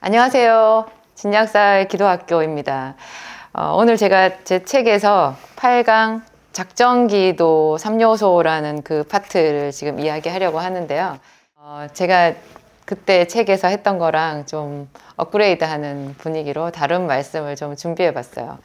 안녕하세요. 진약사의 기도학교입니다. 어, 오늘 제가 제 책에서 8강 작정기도 3요소라는 그 파트를 지금 이야기하려고 하는데요. 어, 제가 그때 책에서 했던 거랑 좀 업그레이드 하는 분위기로 다른 말씀을 좀 준비해 봤어요.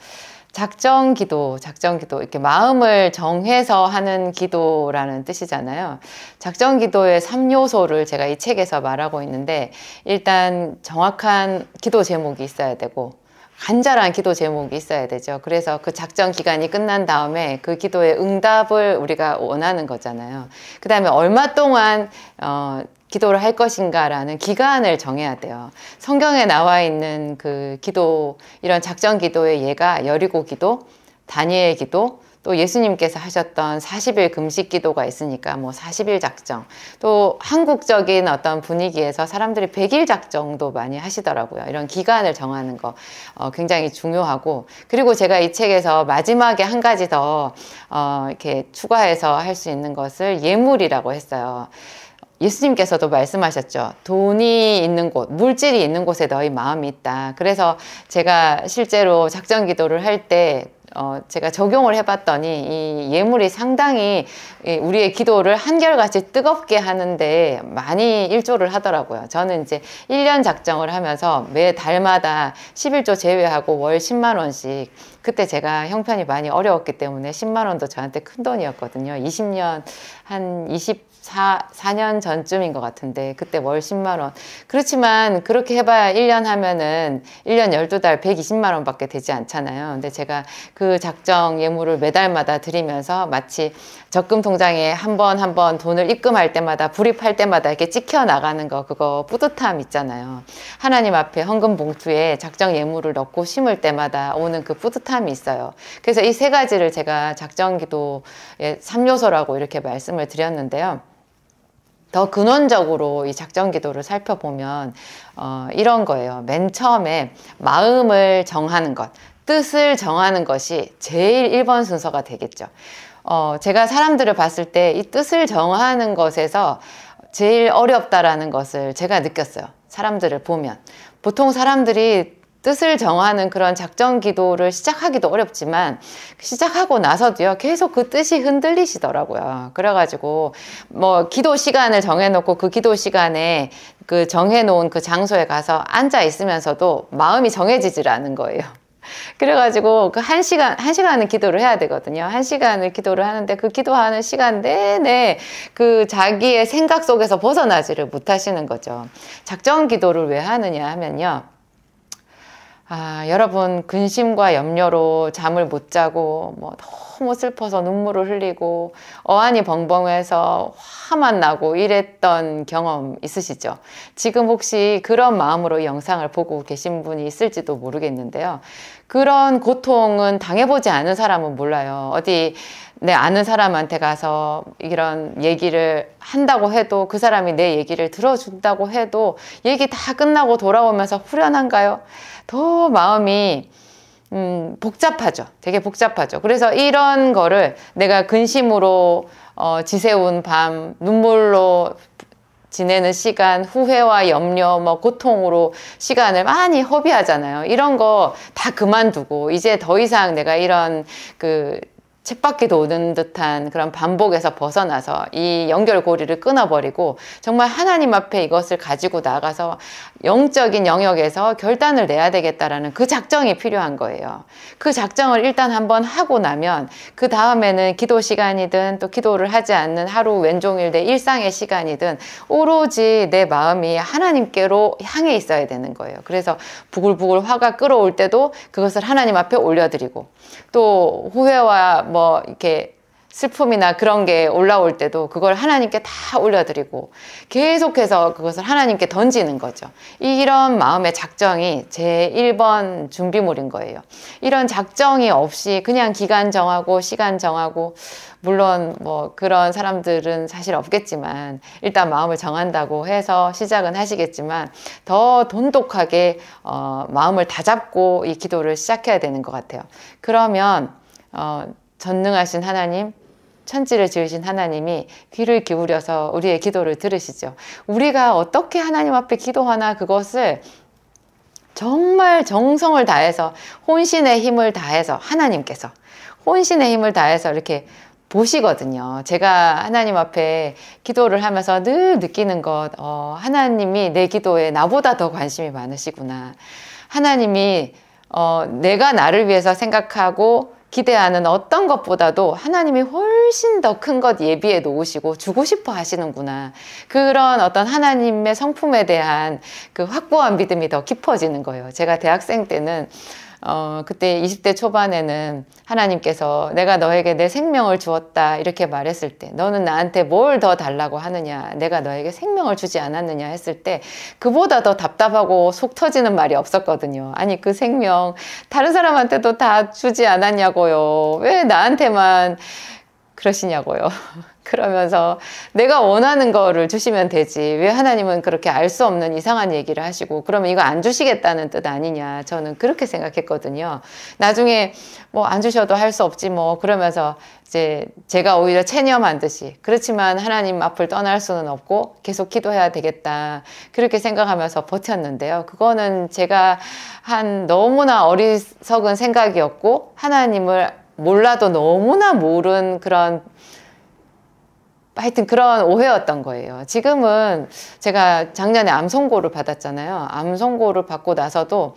작정 기도, 작정 기도, 이렇게 마음을 정해서 하는 기도라는 뜻이잖아요. 작정 기도의 3요소를 제가 이 책에서 말하고 있는데, 일단 정확한 기도 제목이 있어야 되고, 간절한 기도 제목이 있어야 되죠. 그래서 그 작전 기간이 끝난 다음에 그 기도의 응답을 우리가 원하는 거잖아요. 그 다음에 얼마 동안, 어, 기도를 할 것인가라는 기간을 정해야 돼요. 성경에 나와 있는 그 기도, 이런 작전 기도의 예가 여리고 기도, 다니엘 기도, 또 예수님께서 하셨던 40일 금식 기도가 있으니까 뭐 40일 작정. 또 한국적인 어떤 분위기에서 사람들이 100일 작정도 많이 하시더라고요. 이런 기간을 정하는 거 어, 굉장히 중요하고 그리고 제가 이 책에서 마지막에 한 가지 더 어, 이렇게 추가해서 할 수 있는 것을 예물이라고 했어요. 예수님께서도 말씀하셨죠. 돈이 있는 곳, 물질이 있는 곳에 너희 마음이 있다. 그래서 제가 실제로 작전 기도를 할 때 어, 제가 적용을 해봤더니 이 예물이 상당히 우리의 기도를 한결같이 뜨겁게 하는데 많이 일조를 하더라고요. 저는 이제 1년 작정을 하면서 매 달마다 11조 제외하고 월 10만원씩 그때 제가 형편이 많이 어려웠기 때문에 10만원도 저한테 큰 돈이었거든요. 20년, 한 20, 4, 4년 전쯤인 것 같은데 그때 월 10만 원 그렇지만 그렇게 해봐야 1년 하면은 1년 12달 120만 원밖에 되지 않잖아요 근데 제가 그 작정 예물을 매달마다 드리면서 마치 적금 통장에 한 번 한 번 돈을 입금할 때마다 불입할 때마다 이렇게 찍혀 나가는 거 그거 뿌듯함 있잖아요 하나님 앞에 헌금 봉투에 작정 예물을 넣고 심을 때마다 오는 그 뿌듯함이 있어요 그래서 이 세 가지를 제가 작정 기도의 3요소라고 이렇게 말씀을 드렸는데요 더 근원적으로 이 작전 기도를 살펴보면 어, 이런 거예요. 맨 처음에 마음을 정하는 것, 뜻을 정하는 것이 제일 1번 순서가 되겠죠. 어, 제가 사람들을 봤을 때 이 뜻을 정하는 것에서 제일 어렵다라는 것을 제가 느꼈어요. 사람들을 보면. 보통 사람들이 뜻을 정하는 그런 작전 기도를 시작하기도 어렵지만 그 시작하고 나서도요 계속 그 뜻이 흔들리시더라고요. 그래가지고 뭐 기도 시간을 정해놓고 그 기도 시간에 그 정해놓은 그 장소에 가서 앉아 있으면서도 마음이 정해지질 않은 거예요. 그래가지고 그 한 시간, 한 시간은 기도를 해야 되거든요. 한 시간을 기도를 하는데 그 기도하는 시간 내내 그 자기의 생각 속에서 벗어나지를 못하시는 거죠. 작전 기도를 왜 하느냐 하면요. 아, 여러분 근심과 염려로 잠을 못 자고 뭐 너무 슬퍼서 눈물을 흘리고 어안이 벙벙해서 화만 나고 이랬던 경험 있으시죠? 지금 혹시 그런 마음으로 영상을 보고 계신 분이 있을지도 모르겠는데요. 그런 고통은 당해보지 않은 사람은 몰라요. 어디 내 아는 사람한테 가서 이런 얘기를 한다고 해도 그 사람이 내 얘기를 들어준다고 해도 얘기 다 끝나고 돌아오면서 후련한가요? 더 마음이 음, 복잡하죠. 되게 복잡하죠. 그래서 이런 거를 내가 근심으로 어, 지새운 밤, 눈물로 지내는 시간, 후회와 염려, 뭐 고통으로 시간을 많이 허비하잖아요. 이런 거 다 그만두고 이제 더 이상 내가 이런 그 쳇바퀴 도 오는 듯한 그런 반복에서 벗어나서 이 연결고리를 끊어버리고 정말 하나님 앞에 이것을 가지고 나가서 영적인 영역에서 결단을 내야 되겠다라는 그 작정이 필요한 거예요. 그 작정을 일단 한번 하고 나면 그 다음에는 기도 시간이든 또 기도를 하지 않는 하루 왼종일 내 일상의 시간이든 오로지 내 마음이 하나님께로 향해 있어야 되는 거예요. 그래서 부글부글 화가 끓어올 때도 그것을 하나님 앞에 올려드리고 또 후회와 뭐 이렇게 슬픔이나 그런 게 올라올 때도 그걸 하나님께 다 올려드리고 계속해서 그것을 하나님께 던지는 거죠. 이런 마음의 작정이 제 1번 준비물인 거예요. 이런 작정이 없이 그냥 기간 정하고 시간 정하고 물론 뭐 그런 사람들은 사실 없겠지만 일단 마음을 정한다고 해서 시작은 하시겠지만 더 돈독하게 어 마음을 다잡고 이 기도를 시작해야 되는 것 같아요. 그러면 어 전능하신 하나님, 천지를 지으신 하나님이 귀를 기울여서 우리의 기도를 들으시죠. 우리가 어떻게 하나님 앞에 기도하나 그것을 정말 정성을 다해서 혼신의 힘을 다해서 하나님께서 혼신의 힘을 다해서 이렇게 보시거든요. 제가 하나님 앞에 기도를 하면서 늘 느끼는 것, 어, 하나님이 내 기도에 나보다 더 관심이 많으시구나. 하나님이 어, 내가 나를 위해서 생각하고 기대하는 어떤 것보다도 하나님이 훨씬 더 큰 것 예비해 놓으시고 주고 싶어 하시는구나. 그런 어떤 하나님의 성품에 대한 그 확고한 믿음이 더 깊어지는 거예요. 제가 대학생 때는 어, 그때 20대 초반에는 하나님께서 내가 너에게 내 생명을 주었다 이렇게 말했을 때 너는 나한테 뭘 더 달라고 하느냐 내가 너에게 생명을 주지 않았느냐 했을 때 그보다 더 답답하고 속 터지는 말이 없었거든요. 아니 그 생명 다른 사람한테도 다 주지 않았냐고요. 왜 나한테만 그러시냐고요. 그러면서 내가 원하는 거를 주시면 되지. 왜 하나님은 그렇게 알 수 없는 이상한 얘기를 하시고, 그러면 이거 안 주시겠다는 뜻 아니냐. 저는 그렇게 생각했거든요. 나중에 뭐 안 주셔도 할 수 없지 뭐. 그러면서 이제 제가 오히려 체념한 듯이. 그렇지만 하나님 앞을 떠날 수는 없고 계속 기도해야 되겠다. 그렇게 생각하면서 버텼는데요. 그거는 제가 한 너무나 어리석은 생각이었고, 하나님을 몰라도 너무나 모른 그런 하여튼 그런 오해였던 거예요. 지금은 제가 작년에 암 선고를 받았잖아요. 암 선고를 받고 나서도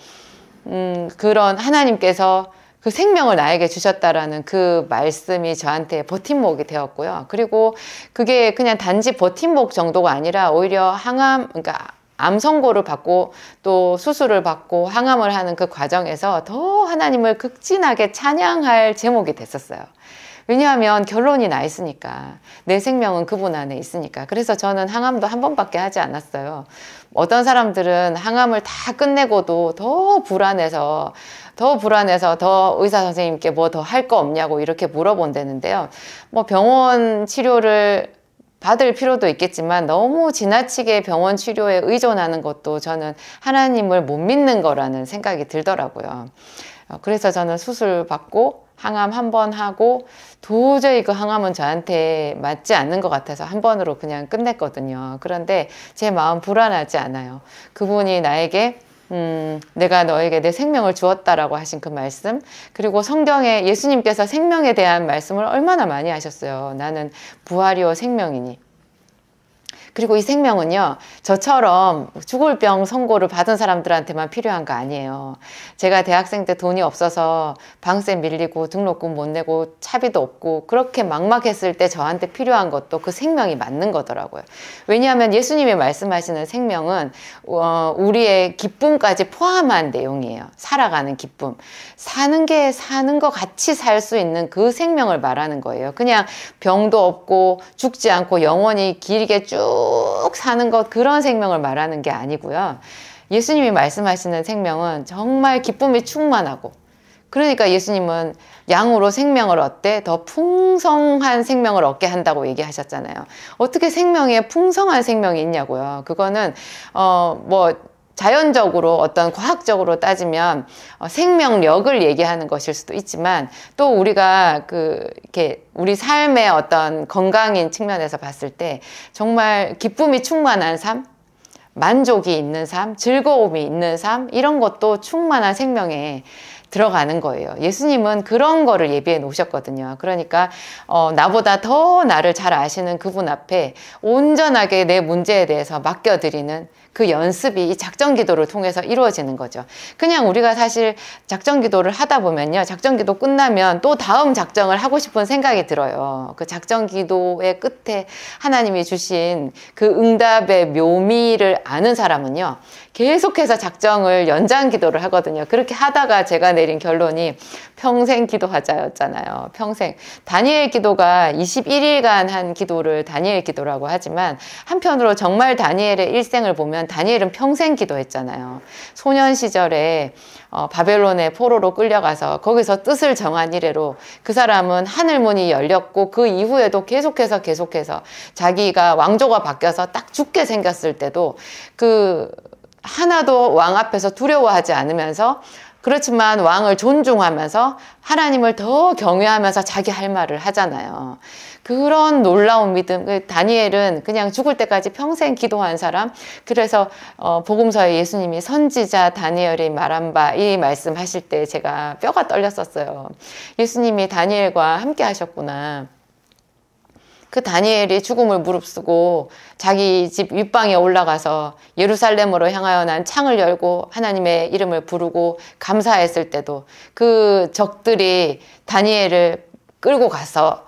음, 그런 하나님께서 그 생명을 나에게 주셨다라는 그 말씀이 저한테 버팀목이 되었고요. 그리고 그게 그냥 단지 버팀목 정도가 아니라 오히려 항암, 그러니까 암 선고를 받고 또 수술을 받고 항암을 하는 그 과정에서 더 하나님을 극진하게 찬양할 제목이 됐었어요. 왜냐하면 결론이 나 있으니까 내 생명은 그분 안에 있으니까 그래서 저는 항암도 한 번밖에 하지 않았어요. 어떤 사람들은 항암을 다 끝내고도 더 불안해서 더 불안해서 더 의사 선생님께 뭐 더 할 거 없냐고 이렇게 물어본다는데요. 뭐 병원 치료를 받을 필요도 있겠지만 너무 지나치게 병원 치료에 의존하는 것도 저는 하나님을 못 믿는 거라는 생각이 들더라고요. 어, 그래서 저는 수술 받고 항암 한 번 하고 도저히 그 항암은 저한테 맞지 않는 것 같아서 한 번으로 그냥 끝냈거든요. 그런데 제 마음 불안하지 않아요. 그분이 나에게 음, 내가 너에게 내 생명을 주었다라고 하신 그 말씀, 그리고 성경에 예수님께서 생명에 대한 말씀을 얼마나 많이 하셨어요. 나는 부활이요 생명이니. 그리고 이 생명은요, 저처럼 죽을 병 선고를 받은 사람들한테만 필요한 거 아니에요. 제가 대학생 때 돈이 없어서 방세 밀리고 등록금 못 내고 차비도 없고 그렇게 막막했을 때 저한테 필요한 것도 그 생명이 맞는 거더라고요. 왜냐하면 예수님이 말씀하시는 생명은 어, 우리의 기쁨까지 포함한 내용이에요. 살아가는 기쁨. 사는 게 사는 거 같이 살 수 있는 그 생명을 말하는 거예요. 그냥 병도 없고 죽지 않고 영원히 길게 쭉쭉 사는 것 그런 생명을 말하는 게 아니고요. 예수님이 말씀하시는 생명은 정말 기쁨이 충만하고 그러니까 예수님은 양으로 생명을 얻되 더 풍성한 생명을 얻게 한다고 얘기하셨잖아요. 어떻게 생명에 풍성한 생명이 있냐고요. 그거는 어뭐 자연적으로 어떤 과학적으로 따지면 어, 생명력을 얘기하는 것일 수도 있지만 또 우리가 그 이렇게 우리 삶의 어떤 건강인 측면에서 봤을 때 정말 기쁨이 충만한 삶, 만족이 있는 삶, 즐거움이 있는 삶 이런 것도 충만한 생명에 들어가는 거예요. 예수님은 그런 거를 예비해 놓으셨거든요. 그러니까 어, 나보다 더 나를 잘 아시는 그분 앞에 온전하게 내 문제에 대해서 맡겨드리는 그 연습이 이 작전 기도를 통해서 이루어지는 거죠. 그냥 우리가 사실 작전 기도를 하다 보면요. 작전 기도 끝나면 또 다음 작정을 하고 싶은 생각이 들어요. 그 작전 기도의 끝에 하나님이 주신 그 응답의 묘미를 아는 사람은요. 계속해서 작정을 연장 기도를 하거든요. 그렇게 하다가 제가 내린 결론이 평생 기도하자였잖아요. 평생. 다니엘 기도가 21일간 한 기도를 다니엘 기도라고 하지만 한편으로 정말 다니엘의 일생을 보면 다니엘은 평생 기도했잖아요. 소년 시절에 어, 바벨론의 포로로 끌려가서 거기서 뜻을 정한 이래로 그 사람은 하늘문이 열렸고 그 이후에도 계속해서 계속해서 자기가 왕조가 바뀌어서 딱 죽게 생겼을 때도 그 하나도 왕 앞에서 두려워하지 않으면서 그렇지만 왕을 존중하면서 하나님을 더 경외하면서 자기 할 말을 하잖아요. 그런 놀라운 믿음. 그 다니엘은 그냥 죽을 때까지 평생 기도한 사람. 그래서 어, 복음서에 예수님이 선지자 다니엘이 말한 바 이 말씀하실 때 제가 뼈가 떨렸었어요. 예수님이 다니엘과 함께 하셨구나. 그 다니엘이 죽음을 무릅쓰고 자기 집 윗방에 올라가서 예루살렘으로 향하여 난 창을 열고 하나님의 이름을 부르고 감사했을 때도 그 적들이 다니엘을 끌고 가서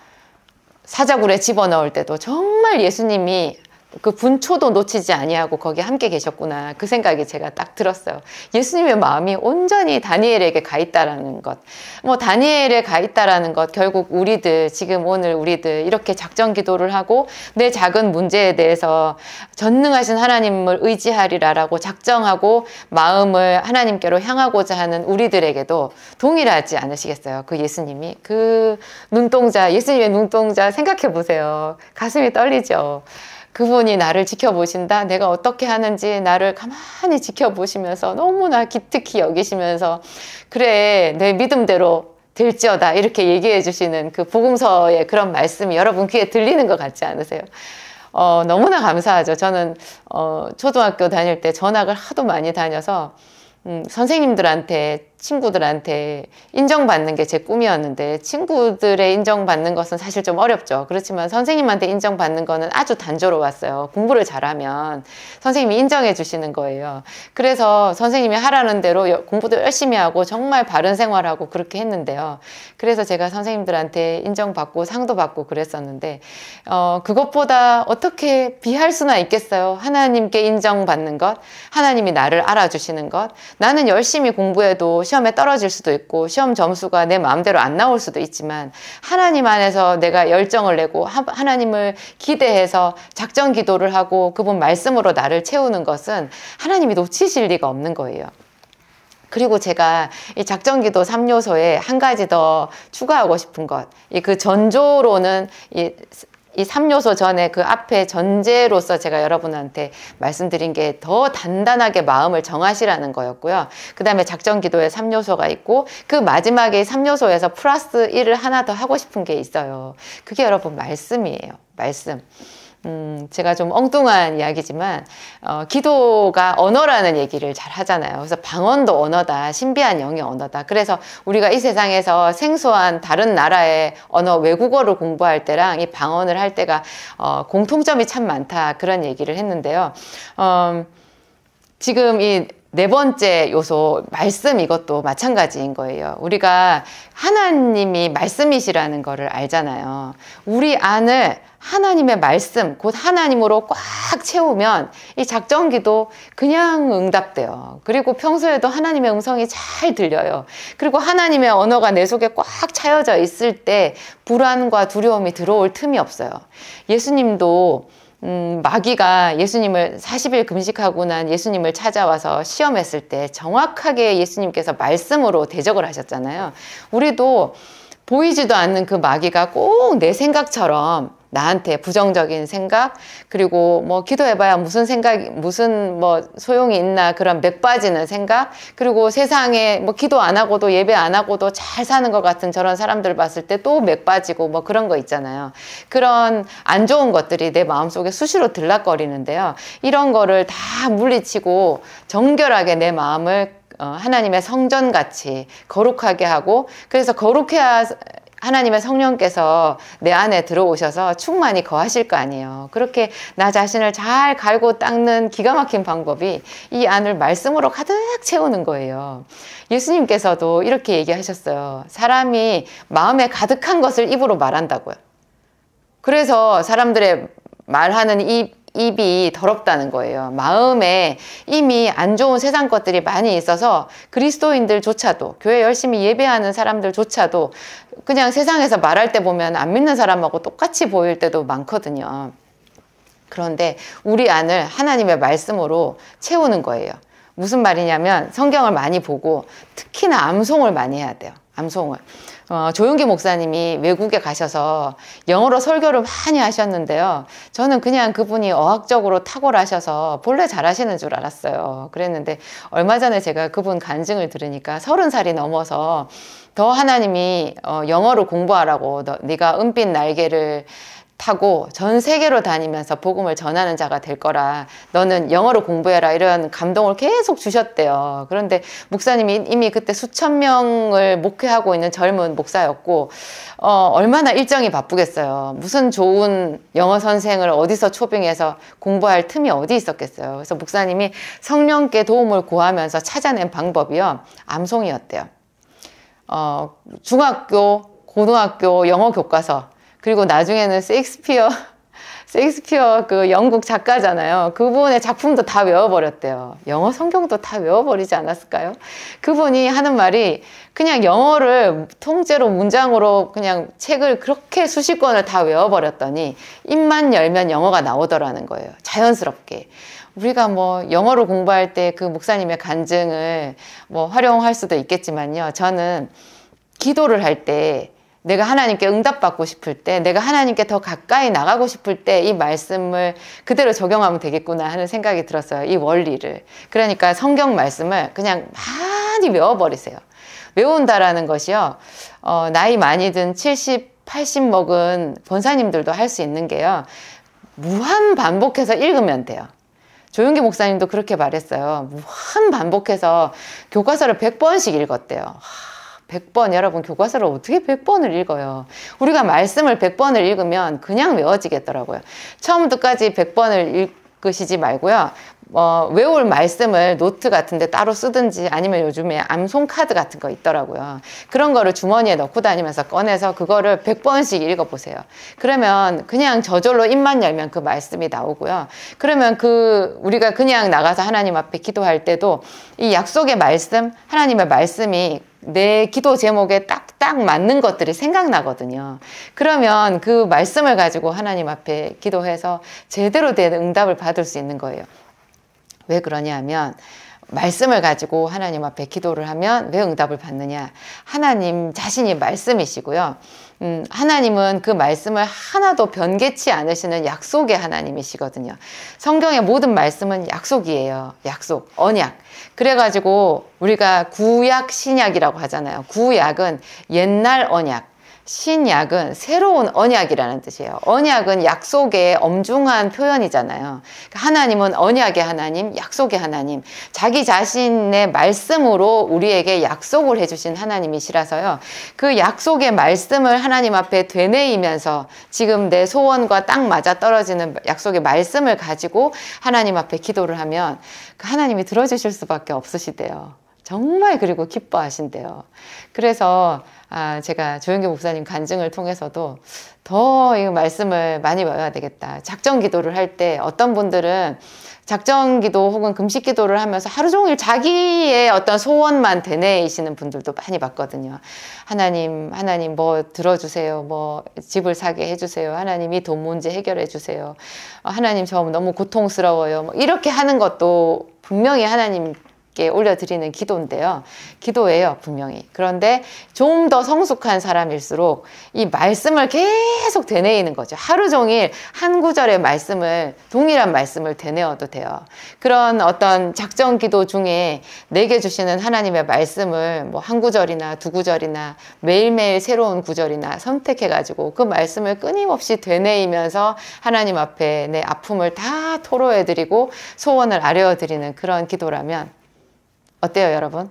사자굴에 집어넣을 때도 정말 예수님이 그 분초도 놓치지 아니하고 거기 함께 계셨구나 그 생각이 제가 딱 들었어요. 예수님의 마음이 온전히 다니엘에게 가 있다라는 것, 뭐 다니엘에 가 있다라는 것 결국 우리들 지금 오늘 우리들 이렇게 작전 기도를 하고 내 작은 문제에 대해서 전능하신 하나님을 의지하리라라고 작정하고 마음을 하나님께로 향하고자 하는 우리들에게도 동일하지 않으시겠어요? 그 예수님이 그 눈동자 예수님의 눈동자 생각해 보세요. 가슴이 떨리죠. 그분이 나를 지켜보신다. 내가 어떻게 하는지 나를 가만히 지켜보시면서 너무나 기특히 여기시면서 그래 내 믿음대로 될지어다 이렇게 얘기해 주시는 그 복음서의 그런 말씀이 여러분 귀에 들리는 것 같지 않으세요? 어, 너무나 감사하죠. 저는 어, 초등학교 다닐 때 전학을 하도 많이 다녀서 음, 선생님들한테 친구들한테 인정받는 게 제 꿈이었는데 친구들의 인정받는 것은 사실 좀 어렵죠. 그렇지만 선생님한테 인정받는 거는 아주 단조로웠어요. 공부를 잘하면 선생님이 인정해 주시는 거예요. 그래서 선생님이 하라는 대로 공부도 열심히 하고 정말 바른 생활하고 그렇게 했는데요. 그래서 제가 선생님들한테 인정받고 상도 받고 그랬었는데 어, 그것보다 어떻게 비할 수나 있겠어요. 하나님께 인정받는 것, 하나님이 나를 알아주시는 것, 나는 열심히 공부해도 시험에 떨어질 수도 있고 시험 점수가 내 마음대로 안 나올 수도 있지만 하나님 안에서 내가 열정을 내고 하나님을 기대해서 작정 기도를 하고 그분 말씀으로 나를 채우는 것은 하나님이 놓치실 리가 없는 거예요. 그리고 제가 이 작전기도 3요소에 한 가지 더 추가하고 싶은 것, 이 그 전조로는 이이 3요소 전에 그 앞에 전제로서 제가 여러분한테 말씀드린 게 더 단단하게 마음을 정하시라는 거였고요. 그 다음에 작전 기도에 3요소가 있고 그 마지막에 3요소에서 플러스 1을 하나 더 하고 싶은 게 있어요. 그게 여러분 말씀이에요. 말씀. 음, 제가 좀 엉뚱한 이야기지만, 어, 기도가 언어라는 얘기를 잘 하잖아요. 그래서 방언도 언어다, 신비한 영의 언어다. 그래서 우리가 이 세상에서 생소한 다른 나라의 언어, 외국어를 공부할 때랑 이 방언을 할 때가 어, 공통점이 참 많다. 그런 얘기를 했는데요. 어, 지금 이네 번째 요소, 말씀 이것도 마찬가지인 거예요. 우리가 하나님이 말씀이시라는 거를 알잖아요. 우리 안을 하나님의 말씀, 곧 하나님으로 꽉 채우면 이 작전기도 그냥 응답돼요. 그리고 평소에도 하나님의 음성이 잘 들려요. 그리고 하나님의 언어가 내 속에 꽉 차여져 있을 때 불안과 두려움이 들어올 틈이 없어요. 예수님도 음, 마귀가 예수님을 40일 금식하고 난 예수님을 찾아와서 시험했을 때 정확하게 예수님께서 말씀으로 대적을 하셨잖아요. 우리도 보이지도 않는 그 마귀가 꼭 내 생각처럼 나한테 부정적인 생각 그리고 뭐 기도해봐야 무슨 생각 무슨 뭐 소용이 있나 그런 맥 빠지는 생각 그리고 세상에 뭐 기도 안 하고도 예배 안 하고도 잘 사는 것 같은 저런 사람들 봤을 때 또 맥 빠지고 뭐 그런 거 있잖아요 그런 안 좋은 것들이 내 마음속에 수시로 들락거리는데요 이런 거를 다 물리치고 정결하게 내 마음을 어, 하나님의 성전같이 거룩하게 하고 그래서 거룩해야 하나님의 성령께서 내 안에 들어오셔서 충만히 거하실 거 아니에요. 그렇게 나 자신을 잘 갈고 닦는 기가 막힌 방법이 이 안을 말씀으로 가득 채우는 거예요. 예수님께서도 이렇게 얘기하셨어요. 사람이 마음에 가득한 것을 입으로 말한다고요. 그래서 사람들의 말하는 입 입이 더럽다는 거예요. 마음에 이미 안 좋은 세상 것들이 많이 있어서 그리스도인들조차도 교회 열심히 예배하는 사람들조차도 그냥 세상에서 말할 때 보면 안 믿는 사람하고 똑같이 보일 때도 많거든요. 그런데 우리 안을 하나님의 말씀으로 채우는 거예요. 무슨 말이냐면 성경을 많이 보고 특히나 암송을 많이 해야 돼요. 암송을. 어, 조용기 목사님이 외국에 가셔서 영어로 설교를 많이 하셨는데요. 저는 그냥 그분이 어학적으로 탁월하셔서 본래 잘하시는 줄 알았어요. 그랬는데 얼마 전에 제가 그분 간증을 들으니까 서른 살이 넘어서 더 하나님이 어, 영어를 공부하라고 너, 네가 은빛 날개를 타고 전 세계로 다니면서 복음을 전하는 자가 될 거라 너는 영어로 공부해라 이런 감동을 계속 주셨대요. 그런데 목사님이 이미 그때 수천 명을 목회하고 있는 젊은 목사였고 어, 얼마나 일정이 바쁘겠어요. 무슨 좋은 영어 선생을 어디서 초빙해서 공부할 틈이 어디 있었겠어요. 그래서 목사님이 성령께 도움을 구하면서 찾아낸 방법이요 암송이었대요. 어, 중학교 고등학교 영어 교과서 그리고 나중에는 셰익스피어 셰익스피어 그 영국 작가잖아요. 그분의 작품도 다 외워버렸대요. 영어 성경도 다 외워버리지 않았을까요? 그분이 하는 말이 그냥 영어를 통째로 문장으로 그냥 책을 그렇게 수십 권을 다 외워버렸더니 입만 열면 영어가 나오더라는 거예요. 자연스럽게. 우리가 뭐 영어로 공부할 때 그 목사님의 간증을 뭐 활용할 수도 있겠지만요. 저는 기도를 할때 내가 하나님께 응답받고 싶을 때, 내가 하나님께 더 가까이 나가고 싶을 때 이 말씀을 그대로 적용하면 되겠구나 하는 생각이 들었어요. 이 원리를. 그러니까 성경 말씀을 그냥 많이 외워버리세요. 외운다라는 것이요. 어, 나이 많이 든 70, 80 먹은 본사님들도할 수 있는 게요. 무한 반복해서 읽으면 돼요. 조용기 목사님도 그렇게 말했어요. 무한 반복해서 교과서를 100번씩 읽었대요. 100번 여러분 교과서를 어떻게 100번을 읽어요? 우리가 말씀을 100번을 읽으면 그냥 외워지겠더라고요. 처음부터까지 100번을 읽으시지 말고요. 어, 외울 말씀을 노트 같은 데 따로 쓰든지 아니면 요즘에 암송 카드 같은 거 있더라고요. 그런 거를 주머니에 넣고 다니면서 꺼내서 그거를 100번씩 읽어보세요. 그러면 그냥 저절로 입만 열면 그 말씀이 나오고요. 그러면 그 우리가 그냥 나가서 하나님 앞에 기도할 때도 이 약속의 말씀, 하나님의 말씀이 내 기도 제목에 딱딱 맞는 것들이 생각나거든요. 그러면 그 말씀을 가지고 하나님 앞에 기도해서 제대로 된 응답을 받을 수 있는 거예요. 왜 그러냐 면 말씀을 가지고 하나님 앞에 기도를 하면 왜 응답을 받느냐. 하나님 자신이 말씀이시고요. 음, 하나님은 그 말씀을 하나도 변개치 않으시는 약속의 하나님이시거든요. 성경의 모든 말씀은 약속이에요. 약속, 언약. 그래가지고 우리가 구약, 신약이라고 하잖아요. 구약은 옛날 언약. 신약은 새로운 언약이라는 뜻이에요. 언약은 약속의 엄중한 표현이잖아요. 그러니까 하나님은 언약의 하나님, 약속의 하나님, 자기 자신의 말씀으로 우리에게 약속을 해주신 하나님이시라서요. 그 약속의 말씀을 하나님 앞에 되뇌이면서 지금 내 소원과 딱 맞아 떨어지는 약속의 말씀을 가지고 하나님 앞에 기도를 하면 그 하나님이 들어주실 수밖에 없으시대요. 정말 그리고 기뻐하신대요. 그래서 아, 제가 조영기 목사님 간증을 통해서도 더 이 말씀을 많이 외워야 되겠다. 작정 기도를 할 때 어떤 분들은 작정 기도 혹은 금식 기도를 하면서 하루 종일 자기의 어떤 소원만 되뇌이시는 분들도 많이 봤거든요. 하나님, 하나님 뭐 들어주세요. 뭐 집을 사게 해주세요. 하나님이 돈 문제 해결해주세요. 어, 하나님 저 너무 고통스러워요. 뭐 이렇게 하는 것도 분명히 하나님 하나님께 올려드리는 기도인데요. 기도예요, 분명히. 그런데 좀 더 성숙한 사람일수록 이 말씀을 계속 되뇌이는 거죠. 하루 종일 한 구절의 말씀을, 동일한 말씀을 되뇌어도 돼요. 그런 어떤 작정 기도 중에 내게 주시는 하나님의 말씀을 뭐 한 구절이나 두 구절이나 매일매일 새로운 구절이나 선택해가지고 그 말씀을 끊임없이 되뇌이면서 하나님 앞에 내 아픔을 다 토로해드리고 소원을 아뢰어드리는 그런 기도라면 어때요, 여러분?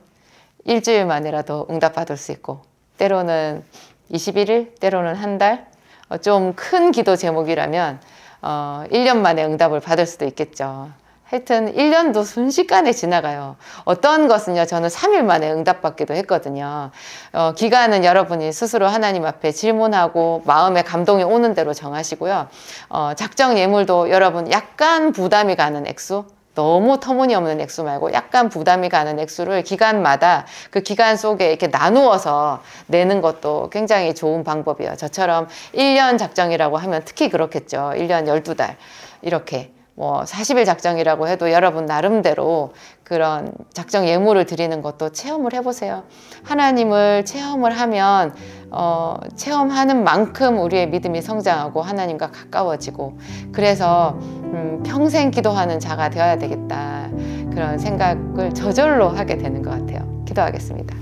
일주일 만에라도 응답받을 수 있고, 때로는 21일, 때로는 한 달, 어, 좀 큰 기도 제목이라면, 어, 1년 만에 응답을 받을 수도 있겠죠. 하여튼 1년도 순식간에 지나가요. 어떤 것은요, 저는 3일 만에 응답받기도 했거든요. 어, 기간은 여러분이 스스로 하나님 앞에 질문하고 마음의 감동이 오는 대로 정하시고요. 어, 작정 예물도 여러분 약간 부담이 가는 액수, 너무 터무니없는 액수 말고 약간 부담이 가는 액수를 기간마다 그 기간 속에 이렇게 나누어서 내는 것도 굉장히 좋은 방법이에요. 저처럼 1년 작정이라고 하면 특히 그렇겠죠. 1년 12달 이렇게 뭐 40일 작정이라고 해도 여러분 나름대로 그런 작정 예물을 드리는 것도 체험을 해보세요. 하나님을 체험을 하면 어, 체험하는 만큼 우리의 믿음이 성장하고 하나님과 가까워지고 그래서 음, 평생 기도하는 자가 되어야 되겠다 그런 생각을 저절로 하게 되는 것 같아요. 기도하겠습니다.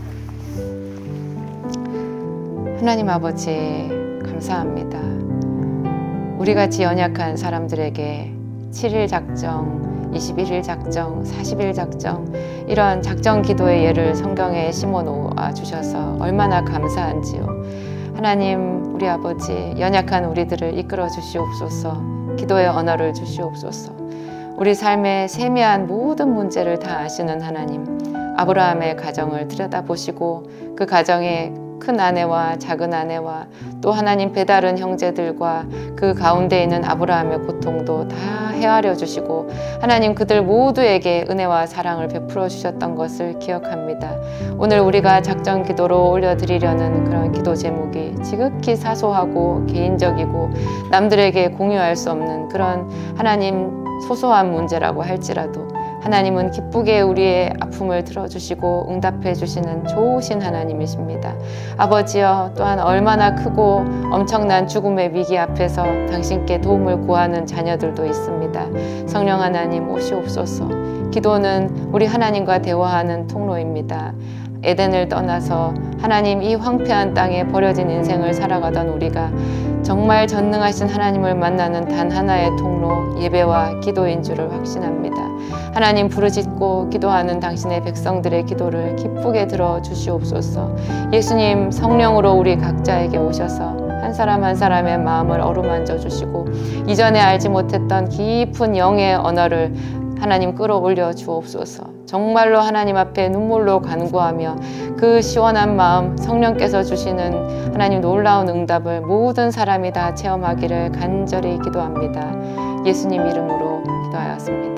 하나님 아버지 감사합니다. 우리같이 연약한 사람들에게 7일 작정, 21일 작정, 40일 작정 이러 작정 기도의 예를 성경에 심어 놓아 주셔서 얼마나 감사한지요. 하나님 우리 아버지 연약한 우리들을 이끌어 주시옵소서. 기도의 언어를 주시옵소서. 우리 삶의 세미한 모든 문제를 다 아시는 하나님, 아브라함의 가정을 들여다보시고 그 가정에 큰 아내와 작은 아내와 또 하나님 배달은 형제들과 그 가운데 있는 아브라함의 고통도 다 헤아려 주시고 하나님 그들 모두에게 은혜와 사랑을 베풀어 주셨던 것을 기억합니다. 오늘 우리가 작전 기도로 올려드리려는 그런 기도 제목이 지극히 사소하고 개인적이고 남들에게 공유할 수 없는 그런 하나님 소소한 문제라고 할지라도 하나님은 기쁘게 우리의 아픔을 들어주시고 응답해 주시는 좋으신 하나님이십니다. 아버지여 또한 얼마나 크고 엄청난 죽음의 위기 앞에서 당신께 도움을 구하는 자녀들도 있습니다. 성령 하나님 오시옵소서 기도는 우리 하나님과 대화하는 통로입니다. 에덴을 떠나서 하나님 이 황폐한 땅에 버려진 인생을 살아가던 우리가 정말 전능하신 하나님을 만나는 단 하나의 통로 예배와 기도인 줄을 확신합니다. 하나님 부르짖고 기도하는 당신의 백성들의 기도를 기쁘게 들어 주시옵소서. 예수님 성령으로 우리 각자에게 오셔서 한 사람 한 사람의 마음을 어루만져 주시고 이전에 알지 못했던 깊은 영의 언어를 하나님 끌어올려 주옵소서. 정말로 하나님 앞에 눈물로 간구하며 그 시원한 마음 성령께서 주시는 하나님 놀라운 응답을 모든 사람이 다 체험하기를 간절히 기도합니다. 예수님 이름으로 기도하였습니다.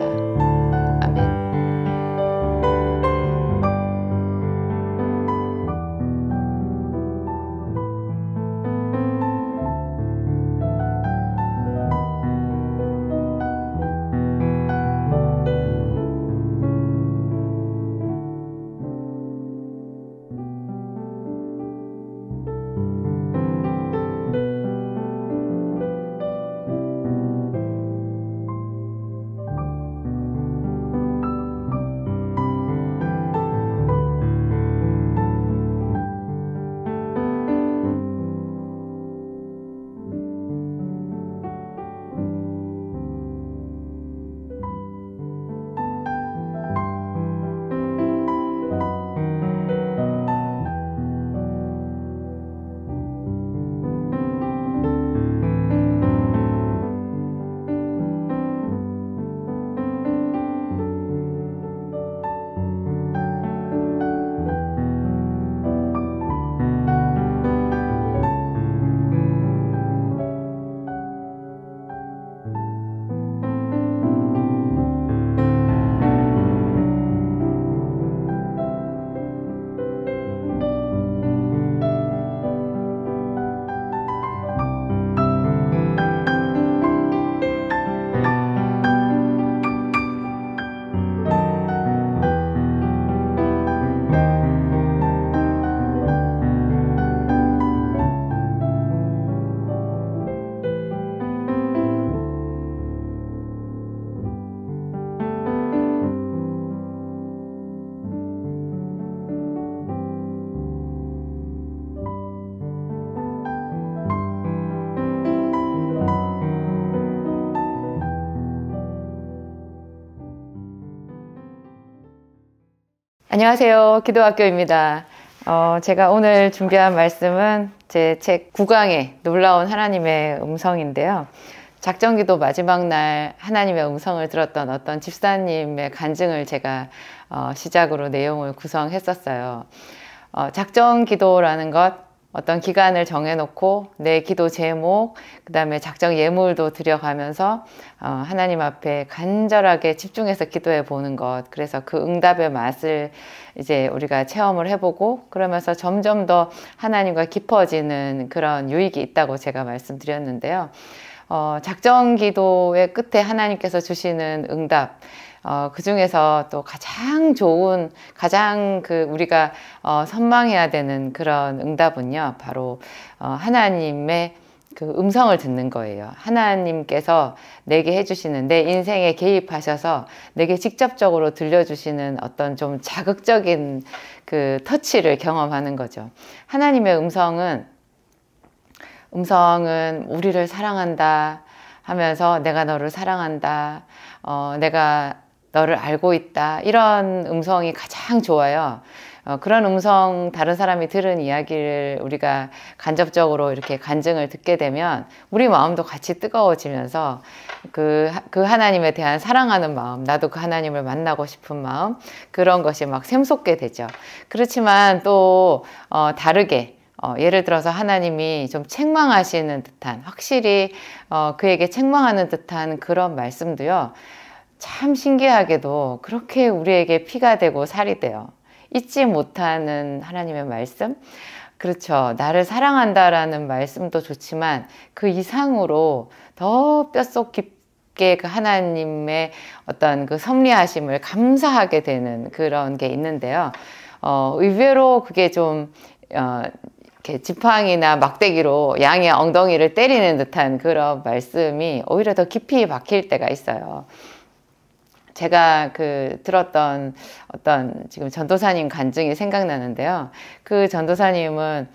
안녕하세요. 기도학교입니다. 어, 제가 오늘 준비한 말씀은 제 책 9강의 놀라운 하나님의 음성인데요. 작정기도 마지막 날 하나님의 음성을 들었던 어떤 집사님의 간증을 제가 어, 시작으로 내용을 구성했었어요. 어, 작정기도라는 것 어떤 기간을 정해놓고 내 기도 제목, 그 다음에 작정 예물도 들여가면서 어, 하나님 앞에 간절하게 집중해서 기도해 보는 것. 그래서 그 응답의 맛을 이제 우리가 체험을 해보고 그러면서 점점 더 하나님과 깊어지는 그런 유익이 있다고 제가 말씀드렸는데요. 어, 작정 기도의 끝에 하나님께서 주시는 응답. 어, 그 중에서 또 가장 좋은, 가장 그 우리가 어, 선망해야 되는 그런 응답은요, 바로 어, 하나님의 그 음성을 듣는 거예요. 하나님께서 내게 해주시는 내 인생에 개입하셔서 내게 직접적으로 들려주시는 어떤 좀 자극적인 그 터치를 경험하는 거죠. 하나님의 음성은 음성은 우리를 사랑한다 하면서 내가 너를 사랑한다. 어, 내가 너를 알고 있다. 이런 음성이 가장 좋아요. 어, 그런 음성 다른 사람이 들은 이야기를 우리가 간접적으로 이렇게 간증을 듣게 되면 우리 마음도 같이 뜨거워지면서 그, 그 하나님에 대한 사랑하는 마음, 나도 그 하나님을 만나고 싶은 마음, 그런 것이 막 샘솟게 되죠. 그렇지만 또, 어, 다르게, 어, 예를 들어서 하나님이 좀 책망하시는 듯한, 확실히, 어, 그에게 책망하는 듯한 그런 말씀도요, 참 신기하게도 그렇게 우리에게 피가 되고 살이 돼요. 잊지 못하는 하나님의 말씀? 그렇죠. 나를 사랑한다라는 말씀도 좋지만 그 이상으로 더 뼛속 깊게 그 하나님의 어떤 그 섭리하심을 감사하게 되는 그런 게 있는데요. 어, 의외로 그게 좀, 어, 이렇게 지팡이나 막대기로 양의 엉덩이를 때리는 듯한 그런 말씀이 오히려 더 깊이 박힐 때가 있어요. 제가 그 들었던 어떤 지금 전도사님 간증이 생각나는데요. 그 전도사님은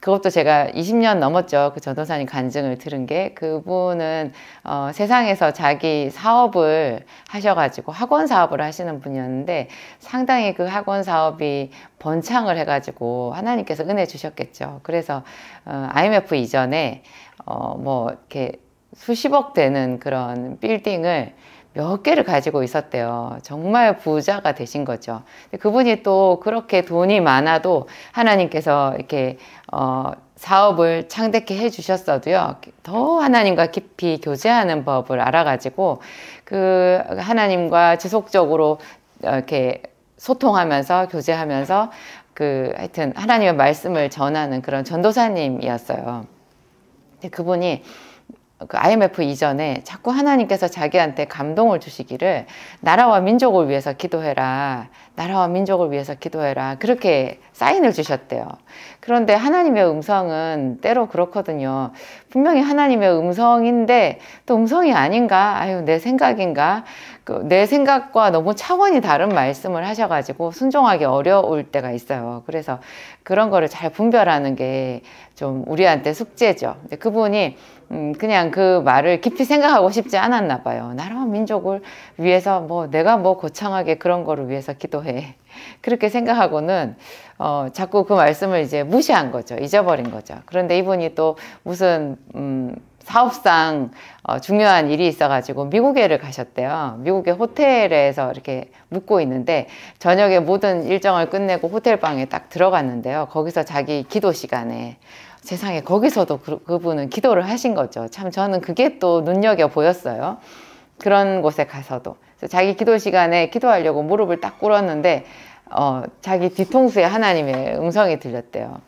그것도 제가 20년 넘었죠. 그 전도사님 간증을 들은 게 그분은 어, 세상에서 자기 사업을 하셔가지고 학원 사업을 하시는 분이었는데 상당히 그 학원 사업이 번창을 해가지고 하나님께서 은혜 주셨겠죠. 그래서 어, IMF 이전에 어, 뭐 이렇게 수십억 되는 그런 빌딩을 몇 개를 가지고 있었대요. 정말 부자가 되신 거죠. 그분이 또 그렇게 돈이 많아도 하나님께서 이렇게 어, 사업을 창대케 해 주셨어도요. 더 하나님과 깊이 교제하는 법을 알아가지고 그 하나님과 지속적으로 어, 이렇게 소통하면서 교제하면서 그 하여튼 하나님의 말씀을 전하는 그런 전도사님이었어요. 그분이 그 IMF 이전에 자꾸 하나님께서 자기한테 감동을 주시기를 나라와 민족을 위해서 기도해라. 나라와 민족을 위해서 기도해라. 그렇게 사인을 주셨대요. 그런데 하나님의 음성은 때로 그렇거든요. 분명히 하나님의 음성인데 또 음성이 아닌가? 아유, 내 생각인가? 그 내 생각과 너무 차원이 다른 말씀을 하셔가지고 순종하기 어려울 때가 있어요. 그래서 그런 거를 잘 분별하는 게 좀 우리한테 숙제죠. 근데 그분이 음, 그냥 그 말을 깊이 생각하고 싶지 않았나 봐요. 나라와 민족을 위해서 뭐 내가 뭐고창하게 그런 거를 위해서 기도 기도해. 그렇게 생각하고는 어, 자꾸 그 말씀을 이제 무시한 거죠. 잊어버린 거죠. 그런데 이분이 또 무슨 음, 사업상 어, 중요한 일이 있어가지고 미국에를 가셨대요. 미국의 호텔에서 이렇게 묵고 있는데 저녁에 모든 일정을 끝내고 호텔 방에 딱 들어갔는데요. 거기서 자기 기도 시간에 세상에 거기서도 그, 그분은 기도를 하신 거죠. 참 저는 그게 또 눈여겨 보였어요. 그런 곳에 가서도. 자기 기도 시간에 기도하려고 무릎을 딱 꿇었는데 어, 자기 뒤통수에 하나님의 음성이 들렸대요.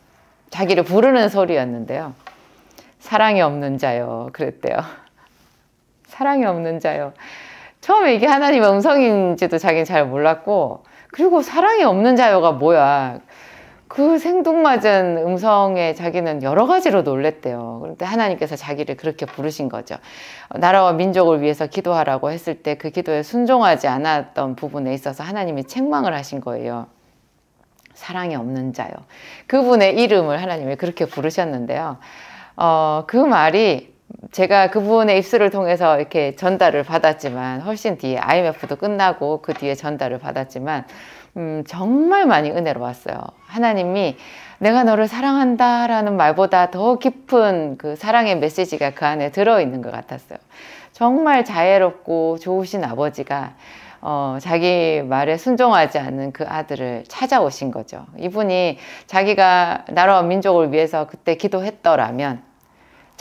자기를 부르는 소리였는데요. 사랑이 없는 자요. 그랬대요. 사랑이 없는 자요. 처음에 이게 하나님의 음성인지도 자기는 잘 몰랐고, 그리고 사랑이 없는 자요가 뭐야. 그 생뚱맞은 음성에 자기는 여러 가지로 놀랬대요. 그런데 하나님께서 자기를 그렇게 부르신 거죠. 나라와 민족을 위해서 기도하라고 했을 때 그 기도에 순종하지 않았던 부분에 있어서 하나님이 책망을 하신 거예요. 사랑이 없는 자요. 그분의 이름을 하나님이 그렇게 부르셨는데요. 어, 그 말이 제가 그분의 입술을 통해서 이렇게 전달을 받았지만 훨씬 뒤에 IMF도 끝나고 그 뒤에 전달을 받았지만 음, 정말 많이 은혜로왔어요 하나님이 내가 너를 사랑한다 라는 말보다 더 깊은 그 사랑의 메시지가 그 안에 들어있는 것 같았어요. 정말 자애롭고 좋으신 아버지가 어, 자기 말에 순종하지 않는 그 아들을 찾아오신 거죠. 이분이 자기가 나라와 민족을 위해서 그때 기도했더라면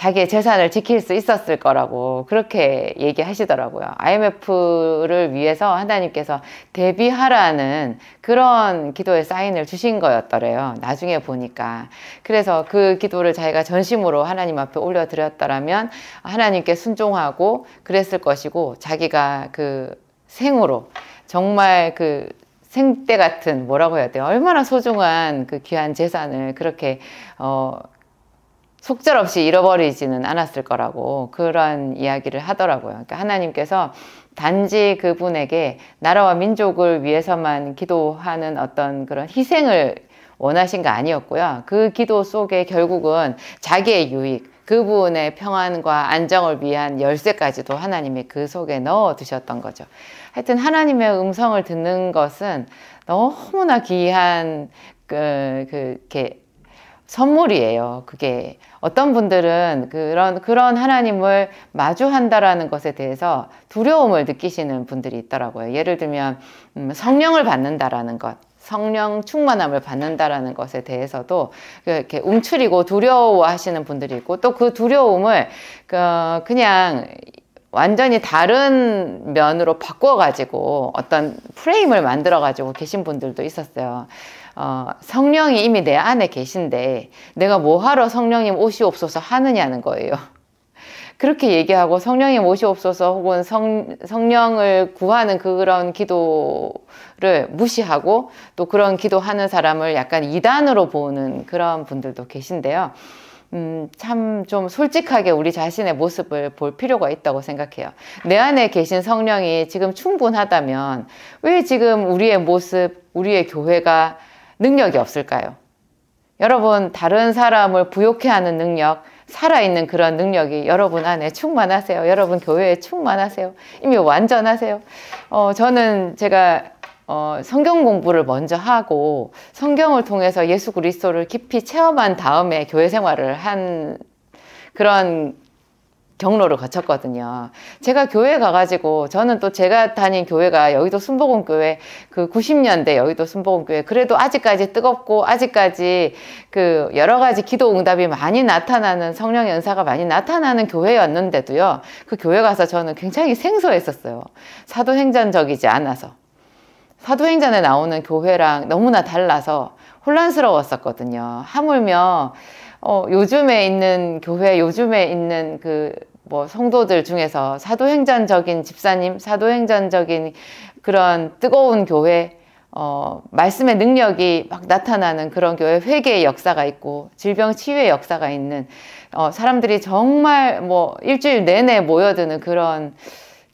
자기의 재산을 지킬 수 있었을 거라고 그렇게 얘기하시더라고요. IMF를 위해서 하나님께서 대비하라는 그런 기도의 사인을 주신 거였더래요. 나중에 보니까. 그래서 그 기도를 자기가 전심으로 하나님 앞에 올려드렸더라면 하나님께 순종하고 그랬을 것이고 자기가 그 생으로 정말 그 생때 같은 뭐라고 해야 돼요? 얼마나 소중한 그 귀한 재산을 그렇게 어 속절 없이 잃어버리지는 않았을 거라고 그런 이야기를 하더라고요. 그러니까 하나님께서 단지 그분에게 나라와 민족을 위해서만 기도하는 어떤 그런 희생을 원하신 거 아니었고요. 그 기도 속에 결국은 자기의 유익, 그분의 평안과 안정을 위한 열쇠까지도 하나님이 그 속에 넣어 두셨던 거죠. 하여튼 하나님의 음성을 듣는 것은 너무나 귀한 그, 그, 이렇게 선물이에요. 그게 어떤 분들은 그런 그런 하나님을 마주한다라는 것에 대해서 두려움을 느끼시는 분들이 있더라고요. 예를 들면 음, 성령을 받는다라는 것, 성령 충만함을 받는다라는 것에 대해서도 이렇게 움츠리고 두려워하시는 분들이 있고 또 그 두려움을 그 그냥 완전히 다른 면으로 바꿔가지고 어떤 프레임을 만들어가지고 계신 분들도 있었어요. 어, 성령이 이미 내 안에 계신데 내가 뭐하러 성령님 옷이 없어서 하느냐는 거예요. 그렇게 얘기하고 성령님 옷이 없어서 혹은 성, 성령을 구하는 그런 기도를 무시하고 또 그런 기도하는 사람을 약간 이단으로 보는 그런 분들도 계신데요. 음, 참 좀 솔직하게 우리 자신의 모습을 볼 필요가 있다고 생각해요. 내 안에 계신 성령이 지금 충분하다면 왜 지금 우리의 모습, 우리의 교회가 능력이 없을까요? 여러분, 다른 사람을 부욕해 하는 능력, 살아있는 그런 능력이 여러분 안에 충만하세요. 여러분 교회에 충만하세요. 이미 완전하세요. 어, 저는 제가 어, 성경 공부를 먼저 하고 성경을 통해서 예수 그리스도를 깊이 체험한 다음에 교회 생활을 한 그런 경로를 거쳤거든요. 제가 교회 가가지고 저는 또 제가 다닌 교회가 여의도 순복음교회 그 90년대 여의도 순복음교회 그래도 아직까지 뜨겁고 아직까지 그 여러 가지 기도 응답이 많이 나타나는 성령 연사가 많이 나타나는 교회였는데도요. 그 교회 가서 저는 굉장히 생소했었어요. 사도행전적이지 않아서. 사도행전에 나오는 교회랑 너무나 달라서 혼란스러웠었거든요. 하물며 어, 요즘에 있는 교회, 요즘에 있는 그뭐 성도들 중에서 사도행전적인 집사님, 사도행전적인 그런 뜨거운 교회, 어, 말씀의 능력이 막 나타나는 그런 교회 회개의 역사가 있고 질병 치유의 역사가 있는 어, 사람들이 정말 뭐 일주일 내내 모여드는 그런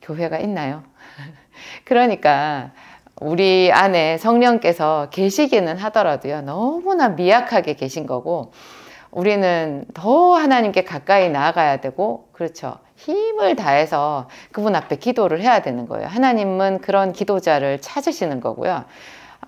교회가 있나요? 그러니까 우리 안에 성령께서 계시기는 하더라도요 너무나 미약하게 계신 거고 우리는 더 하나님께 가까이 나아가야 되고, 그렇죠. 힘을 다해서 그분 앞에 기도를 해야 되는 거예요. 하나님은 그런 기도자를 찾으시는 거고요.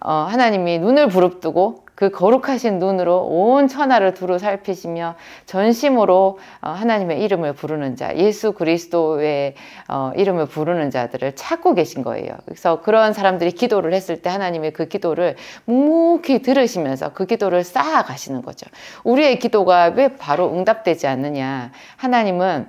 어, 하나님이 눈을 부릅뜨고 그 거룩하신 눈으로 온 천하를 두루 살피시며 전심으로 어, 하나님의 이름을 부르는 자, 예수 그리스도의 어, 이름을 부르는 자들을 찾고 계신 거예요. 그래서 그런 사람들이 기도를 했을 때 하나님의 그 기도를 묵묵히 들으시면서 그 기도를 쌓아 가시는 거죠. 우리의 기도가 왜 바로 응답되지 않느냐? 하나님은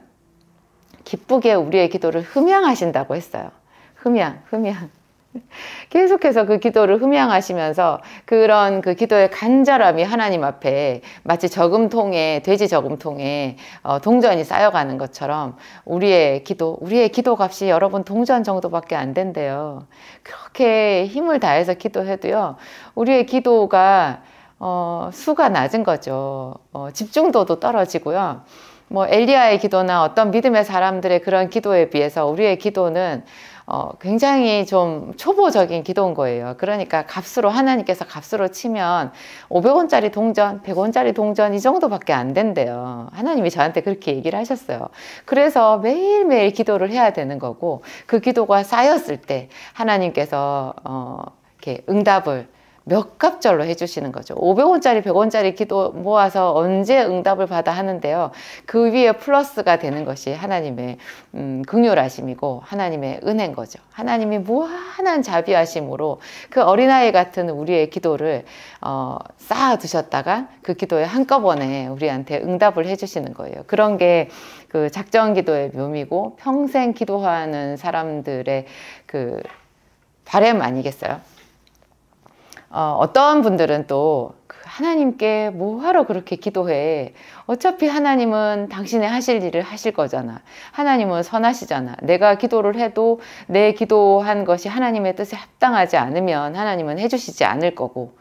기쁘게 우리의 기도를 흠양하신다고 했어요. 흠양, 흠양. 계속해서 그 기도를 흠양하시면서 그런 그 기도의 간절함이 하나님 앞에 마치 저금통에 돼지 저금통에 어, 동전이 쌓여가는 것처럼 우리의 기도 우리의 기도 값이 여러분 동전 정도밖에 안 된대요. 그렇게 힘을 다해서 기도해도요 우리의 기도가 어, 수가 낮은 거죠. 어, 집중도도 떨어지고요. 뭐 엘리야의 기도나 어떤 믿음의 사람들의 그런 기도에 비해서 우리의 기도는 어, 굉장히 좀 초보적인 기도인 거예요. 그러니까 값으로 하나님께서 값으로 치면 500원짜리 동전, 100원짜리 동전 이 정도밖에 안 된대요. 하나님이 저한테 그렇게 얘기를 하셨어요. 그래서 매일매일 기도를 해야 되는 거고 그 기도가 쌓였을 때 하나님께서 어, 이렇게 응답을 몇 갑절로 해주시는 거죠. 500원짜리, 100원짜리 기도 모아서 언제 응답을 받아 하는데요. 그 위에 플러스가 되는 것이 하나님의 음, 극률하심이고 하나님의 은혜인 거죠. 하나님이 무한한 자비하심으로 그 어린아이 같은 우리의 기도를 어, 쌓아두셨다가 그 기도에 한꺼번에 우리한테 응답을 해주시는 거예요. 그런 게 그 작정 기도의 묘미고 평생 기도하는 사람들의 그 바램 아니겠어요? 어, 어떤 분들은 또 그 하나님께 뭐하러 그렇게 기도해? 어차피 하나님은 당신의 하실 일을 하실 거잖아. 하나님은 선하시잖아. 내가 기도를 해도 내 기도한 것이 하나님의 뜻에 합당하지 않으면 하나님은 해주시지 않을 거고.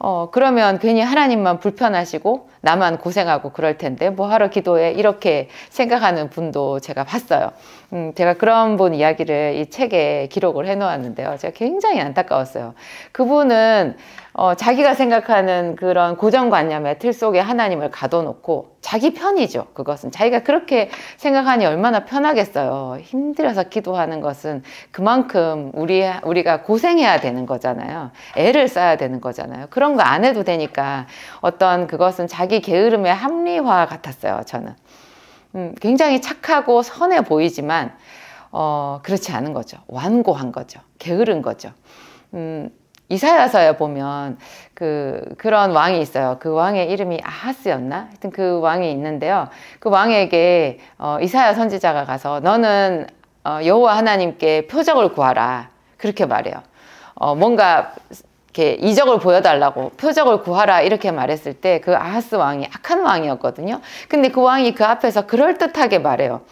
어, 그러면 괜히 하나님만 불편하시고 나만 고생하고 그럴 텐데 뭐 하러 기도해 이렇게 생각하는 분도 제가 봤어요. 음, 제가 그런 분 이야기를 이 책에 기록을 해놓았는데요. 제가 굉장히 안타까웠어요. 그분은 어, 자기가 생각하는 그런 고정관념의 틀 속에 하나님을 가둬놓고 자기 편이죠. 그것은 자기가 그렇게 생각하니 얼마나 편하겠어요. 힘들어서 기도하는 것은 그만큼 우리 우리가 고생해야 되는 거잖아요. 애를 써야 되는 거잖아요. 그런 거 안 해도 되니까 어떤 그것은 자기 게으름의 합리화 같았어요. 저는 음, 굉장히 착하고 선해 보이지만 어, 그렇지 않은 거죠. 완고한 거죠. 게으른 거죠. 음, 이사야서에 보면 그 그런 왕이 있어요. 그 왕의 이름이 아하스였나? 하여튼 그 왕이 있는데요. 그 왕에게 어, 이사야 선지자가 가서 너는 어, 여호와 하나님께 표적을 구하라 그렇게 말해요. 어, 뭔가 이렇게 이적을 보여달라고 표적을 구하라 이렇게 말했을 때 그 아하스 왕이 악한 왕이었거든요. 근데 그 왕이 그 앞에서 그럴듯하게 말해요.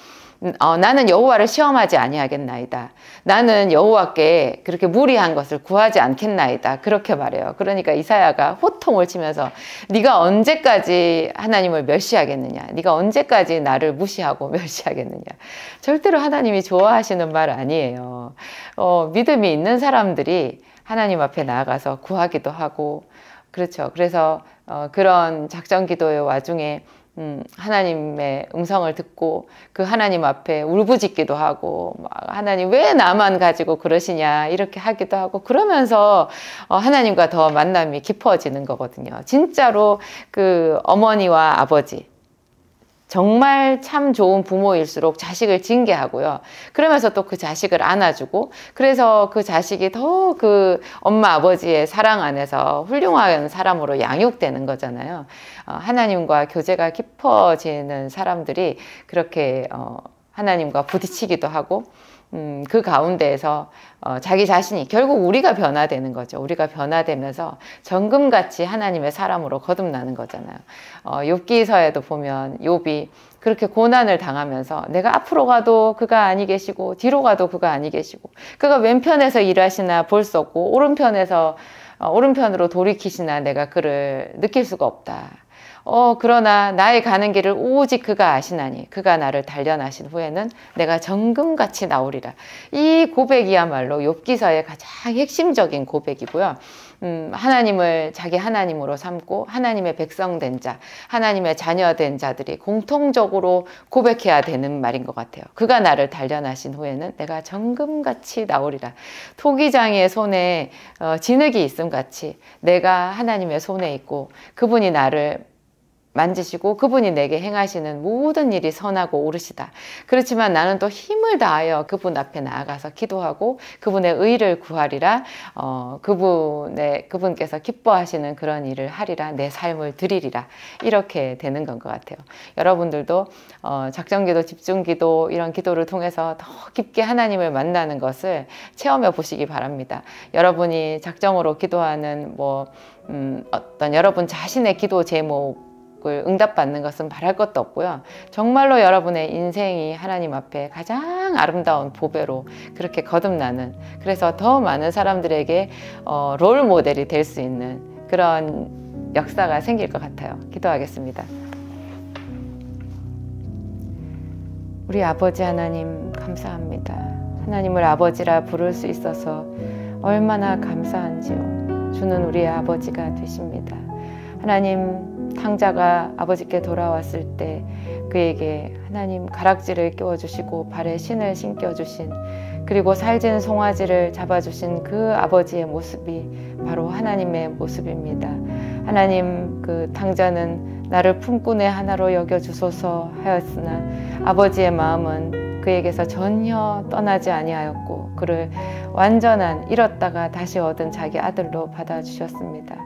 음, 어, 나는 여호와를 시험하지 아니하겠나이다. 나는 여호와께 그렇게 무리한 것을 구하지 않겠나이다. 그렇게 말해요. 그러니까 이사야가 호통을 치면서 네가 언제까지 하나님을 멸시하겠느냐? 네가 언제까지 나를 무시하고 멸시하겠느냐? 절대로 하나님이 좋아하시는 말 아니에요. 어, 믿음이 있는 사람들이 하나님 앞에 나아가서 구하기도 하고 그렇죠. 그래서 어, 그런 작전 기도의 와중에 음, 하나님의 음성을 듣고 그 하나님 앞에 울부짖기도 하고 막 하나님 왜 나만 가지고 그러시냐 이렇게 하기도 하고 그러면서 어, 하나님과 더 만남이 깊어지는 거거든요. 진짜로 그 어머니와 아버지 정말 참 좋은 부모일수록 자식을 징계하고요. 그러면서 또 그 자식을 안아주고, 그래서 그 자식이 더 그 엄마, 아버지의 사랑 안에서 훌륭한 사람으로 양육되는 거잖아요. 어, 하나님과 교제가 깊어지는 사람들이 그렇게 어, 하나님과 부딪히기도 하고, 음, 그 가운데에서 어, 자기 자신이 결국 우리가 변화되는 거죠. 우리가 변화되면서 정금같이 하나님의 사람으로 거듭나는 거잖아요. 어, 욥기서에도 보면 욥이 그렇게 고난을 당하면서 내가 앞으로 가도 그가 아니 계시고 뒤로 가도 그가 아니 계시고 그가 왼편에서 일하시나 볼 수 없고 오른편에서 어, 오른편으로 돌이키시나 내가 그를 느낄 수가 없다. 어, 그러나 나의 가는 길을 오직 그가 아시나니 그가 나를 단련하신 후에는 내가 정금같이 나오리라. 이 고백이야말로 욥기서의 가장 핵심적인 고백이고요. 음, 하나님을 자기 하나님으로 삼고 하나님의 백성된 자, 하나님의 자녀된 자들이 공통적으로 고백해야 되는 말인 것 같아요. 그가 나를 단련하신 후에는 내가 정금같이 나오리라. 토기장의 손에 어, 진흙이 있음같이 내가 하나님의 손에 있고 그분이 나를 만지시고 그분이 내게 행하시는 모든 일이 선하고 오르시다. 그렇지만 나는 또 힘을 다하여 그분 앞에 나아가서 기도하고 그분의 의를 구하리라. 어, 그분의 그분께서 기뻐하시는 그런 일을 하리라. 내 삶을 드리리라. 이렇게 되는 건 것 같아요. 여러분들도 어, 작정기도, 집중기도 이런 기도를 통해서 더 깊게 하나님을 만나는 것을 체험해 보시기 바랍니다. 여러분이 작정으로 기도하는 뭐 음, 어떤 여러분 자신의 기도 제목 응답받는 것은 바랄 것도 없고요. 정말로 여러분의 인생이 하나님 앞에 가장 아름다운 보배로 그렇게 거듭나는 그래서 더 많은 사람들에게 어, 롤 모델이 될 수 있는 그런 역사가 생길 것 같아요. 기도하겠습니다. 우리 아버지 하나님 감사합니다. 하나님을 아버지라 부를 수 있어서 얼마나 감사한지요. 주는 우리의 아버지가 되십니다. 하나님 탕자가 아버지께 돌아왔을 때 그에게 하나님 가락지를 끼워주시고 발에 신을 신겨주신 그리고 살진 송아지를 잡아주신 그 아버지의 모습이 바로 하나님의 모습입니다. 하나님 그 탕자는 나를 품꾼의 하나로 여겨주소서 하였으나 아버지의 마음은 그에게서 전혀 떠나지 아니하였고 그를 완전한 잃었다가 다시 얻은 자기 아들로 받아주셨습니다.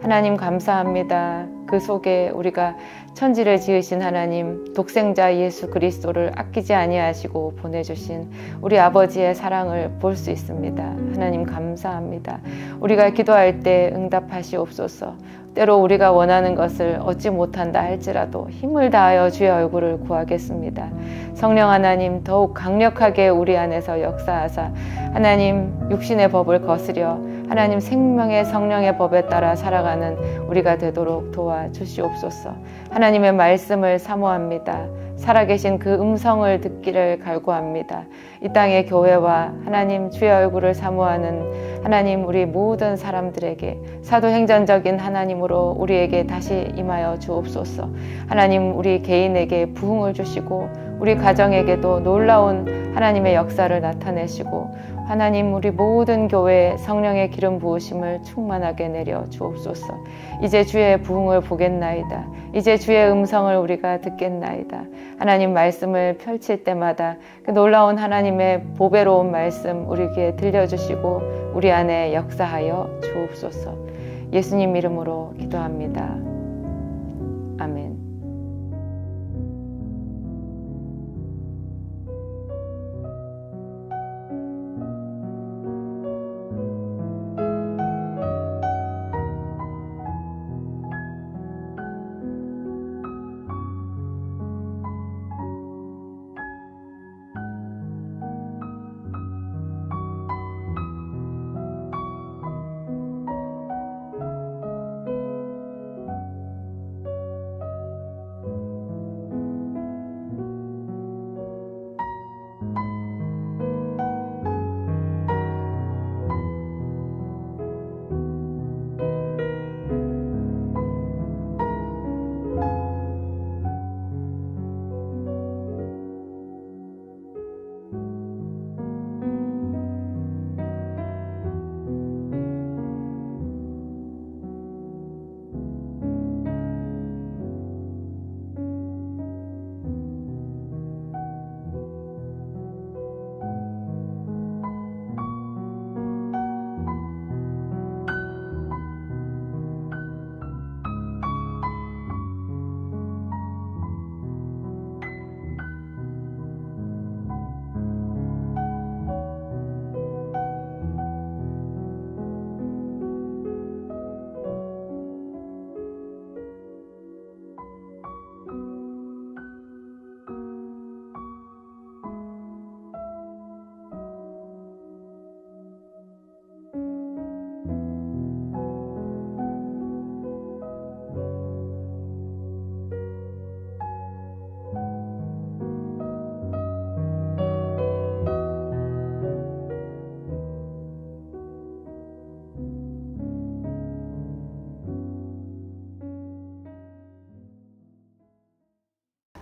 하나님 감사합니다. 그 속에 우리가 천지를 지으신 하나님 독생자 예수 그리스도를 아끼지 아니하시고 보내주신 우리 아버지의 사랑을 볼 수 있습니다. 하나님 감사합니다. 우리가 기도할 때 응답하시옵소서. 때로 우리가 원하는 것을 얻지 못한다 할지라도 힘을 다하여 주의 얼굴을 구하겠습니다. 성령 하나님 더욱 강력하게 우리 안에서 역사하사 하나님 육신의 법을 거스려 하나님 생명의 성령의 법에 따라 살아가는 우리가 되도록 도와 주시옵소서. 하나님의 말씀을 사모합니다. 살아계신 그 음성을 듣기를 갈구합니다. 이 땅의 교회와 하나님 주의 얼굴을 사모하는 하나님 우리 모든 사람들에게 사도행전적인 하나님으로 우리에게 다시 임하여 주옵소서. 하나님 우리 개인에게 부흥을 주시고 우리 가정에게도 놀라운 하나님의 역사를 나타내시고 하나님 우리 모든 교회에 성령의 기름 부으심을 충만하게 내려 주옵소서. 이제 주의 부흥을 보겠나이다. 이제 주의 음성을 우리가 듣겠나이다. 하나님 말씀을 펼칠 때마다 그 놀라운 하나님의 보배로운 말씀 우리 귀에 들려주시고 우리 안에 역사하여 주옵소서. 예수님 이름으로 기도합니다. 아멘.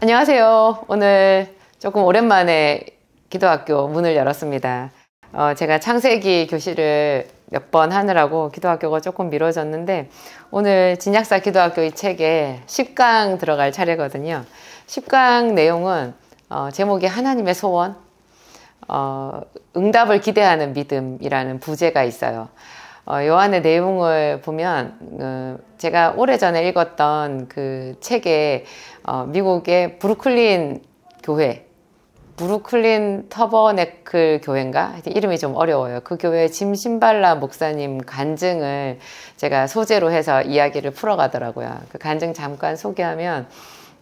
안녕하세요. 오늘 조금 오랜만에 기도학교 문을 열었습니다. 어, 제가 창세기 교실을 몇 번 하느라고 기도학교가 조금 미뤄졌는데 오늘 진약사 기도학교 이 책에 10강 들어갈 차례거든요. 10강 내용은 어, 제목이 하나님의 소원, 어, 응답을 기대하는 믿음이라는 부제가 있어요. 어, 요한의 내용을 보면 어, 제가 오래전에 읽었던 그 책에 어, 미국의 브루클린 교회, 브루클린 터버네클 교회인가? 이름이 좀 어려워요. 그 교회 짐 신발라 목사님 간증을 제가 소재로 해서 이야기를 풀어가더라고요. 그 간증 잠깐 소개하면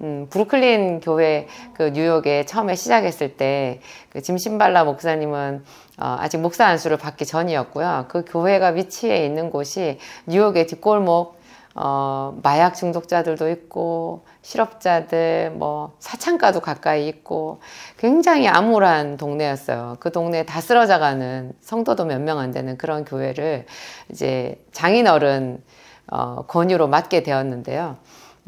음, 브루클린 교회 그 뉴욕에 처음에 시작했을 때그 짐신발라 목사님은 어, 아직 목사 안수를 받기 전이었고요. 그 교회가 위치해 있는 곳이 뉴욕의 뒷골목 어, 마약 중독자들도 있고 실업자들 뭐 사창가도 가까이 있고 굉장히 암울한 동네였어요. 그 동네에 다 쓰러져가는 성도도 몇 명 안 되는 그런 교회를 이제 장인어른 어, 권유로 맡게 되었는데요.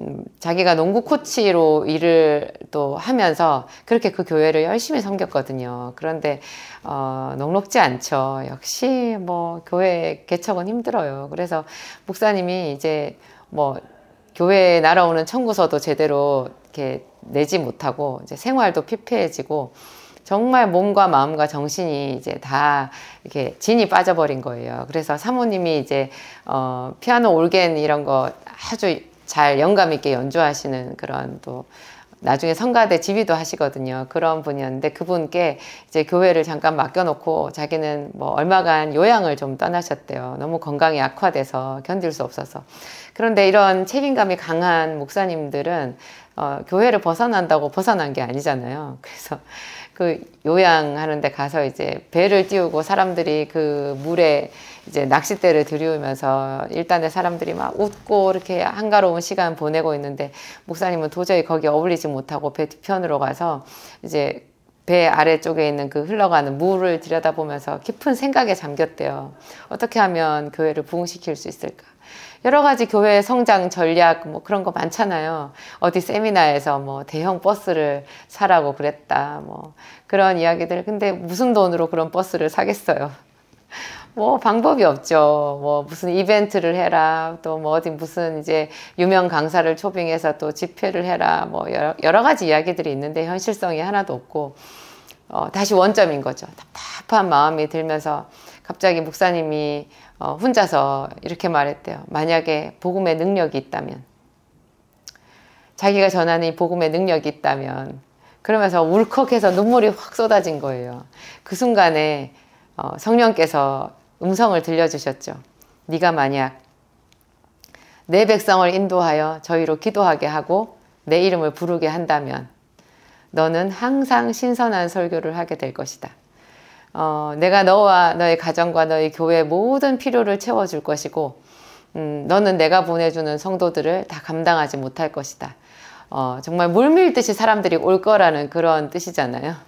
음, 자기가 농구 코치로 일을 또 하면서 그렇게 그 교회를 열심히 섬겼거든요. 그런데 어, 녹록지 않죠. 역시 뭐 교회 개척은 힘들어요. 그래서 목사님이 이제 뭐 교회에 날아오는 청구서도 제대로 이렇게 내지 못하고 이제 생활도 피폐해지고 정말 몸과 마음과 정신이 이제 다 이렇게 진이 빠져버린 거예요. 그래서 사모님이 이제 어, 피아노 올겐 이런 거 아주 잘 영감 있게 연주하시는 그런 또 나중에 성가대 지휘도 하시거든요. 그런 분이었는데 그분께 이제 교회를 잠깐 맡겨놓고 자기는 뭐 얼마간 요양을 좀 떠나셨대요. 너무 건강이 악화돼서 견딜 수 없어서. 그런데 이런 책임감이 강한 목사님들은 어, 교회를 벗어난다고 벗어난 게 아니잖아요. 그래서 그 요양하는 데 가서 이제 배를 띄우고 사람들이 그 물에 이제 낚싯대를 들이우면서 일단의 사람들이 막 웃고 이렇게 한가로운 시간 보내고 있는데 목사님은 도저히 거기 어울리지 못하고 배 뒤편으로 가서 이제 배 아래쪽에 있는 그 흘러가는 물을 들여다보면서 깊은 생각에 잠겼대요. 어떻게 하면 교회를 부흥시킬 수 있을까? 여러 가지 교회 성장 전략 뭐 그런 거 많잖아요. 어디 세미나에서 뭐 대형 버스를 사라고 그랬다. 뭐 그런 이야기들. 근데 무슨 돈으로 그런 버스를 사겠어요. 뭐 방법이 없죠. 뭐 무슨 이벤트를 해라. 또 뭐 어디 무슨 이제 유명 강사를 초빙해서 또 집회를 해라. 뭐 여러, 여러 가지 이야기들이 있는데 현실성이 하나도 없고 어, 다시 원점인 거죠. 답답한 마음이 들면서 갑자기 목사님이 어, 혼자서 이렇게 말했대요. 만약에 복음의 능력이 있다면, 자기가 전하는 이 복음의 능력이 있다면, 그러면서 울컥해서 눈물이 확 쏟아진 거예요. 그 순간에 어, 성령께서 음성을 들려주셨죠. 네가 만약 내 백성을 인도하여 저희로 기도하게 하고 내 이름을 부르게 한다면 너는 항상 신선한 설교를 하게 될 것이다. 어, 내가 너와 너의 가정과 너의 교회 모든 필요를 채워줄 것이고 음, 너는 내가 보내주는 성도들을 다 감당하지 못할 것이다. 어, 정말 물밀듯이 사람들이 올 거라는 그런 뜻이잖아요.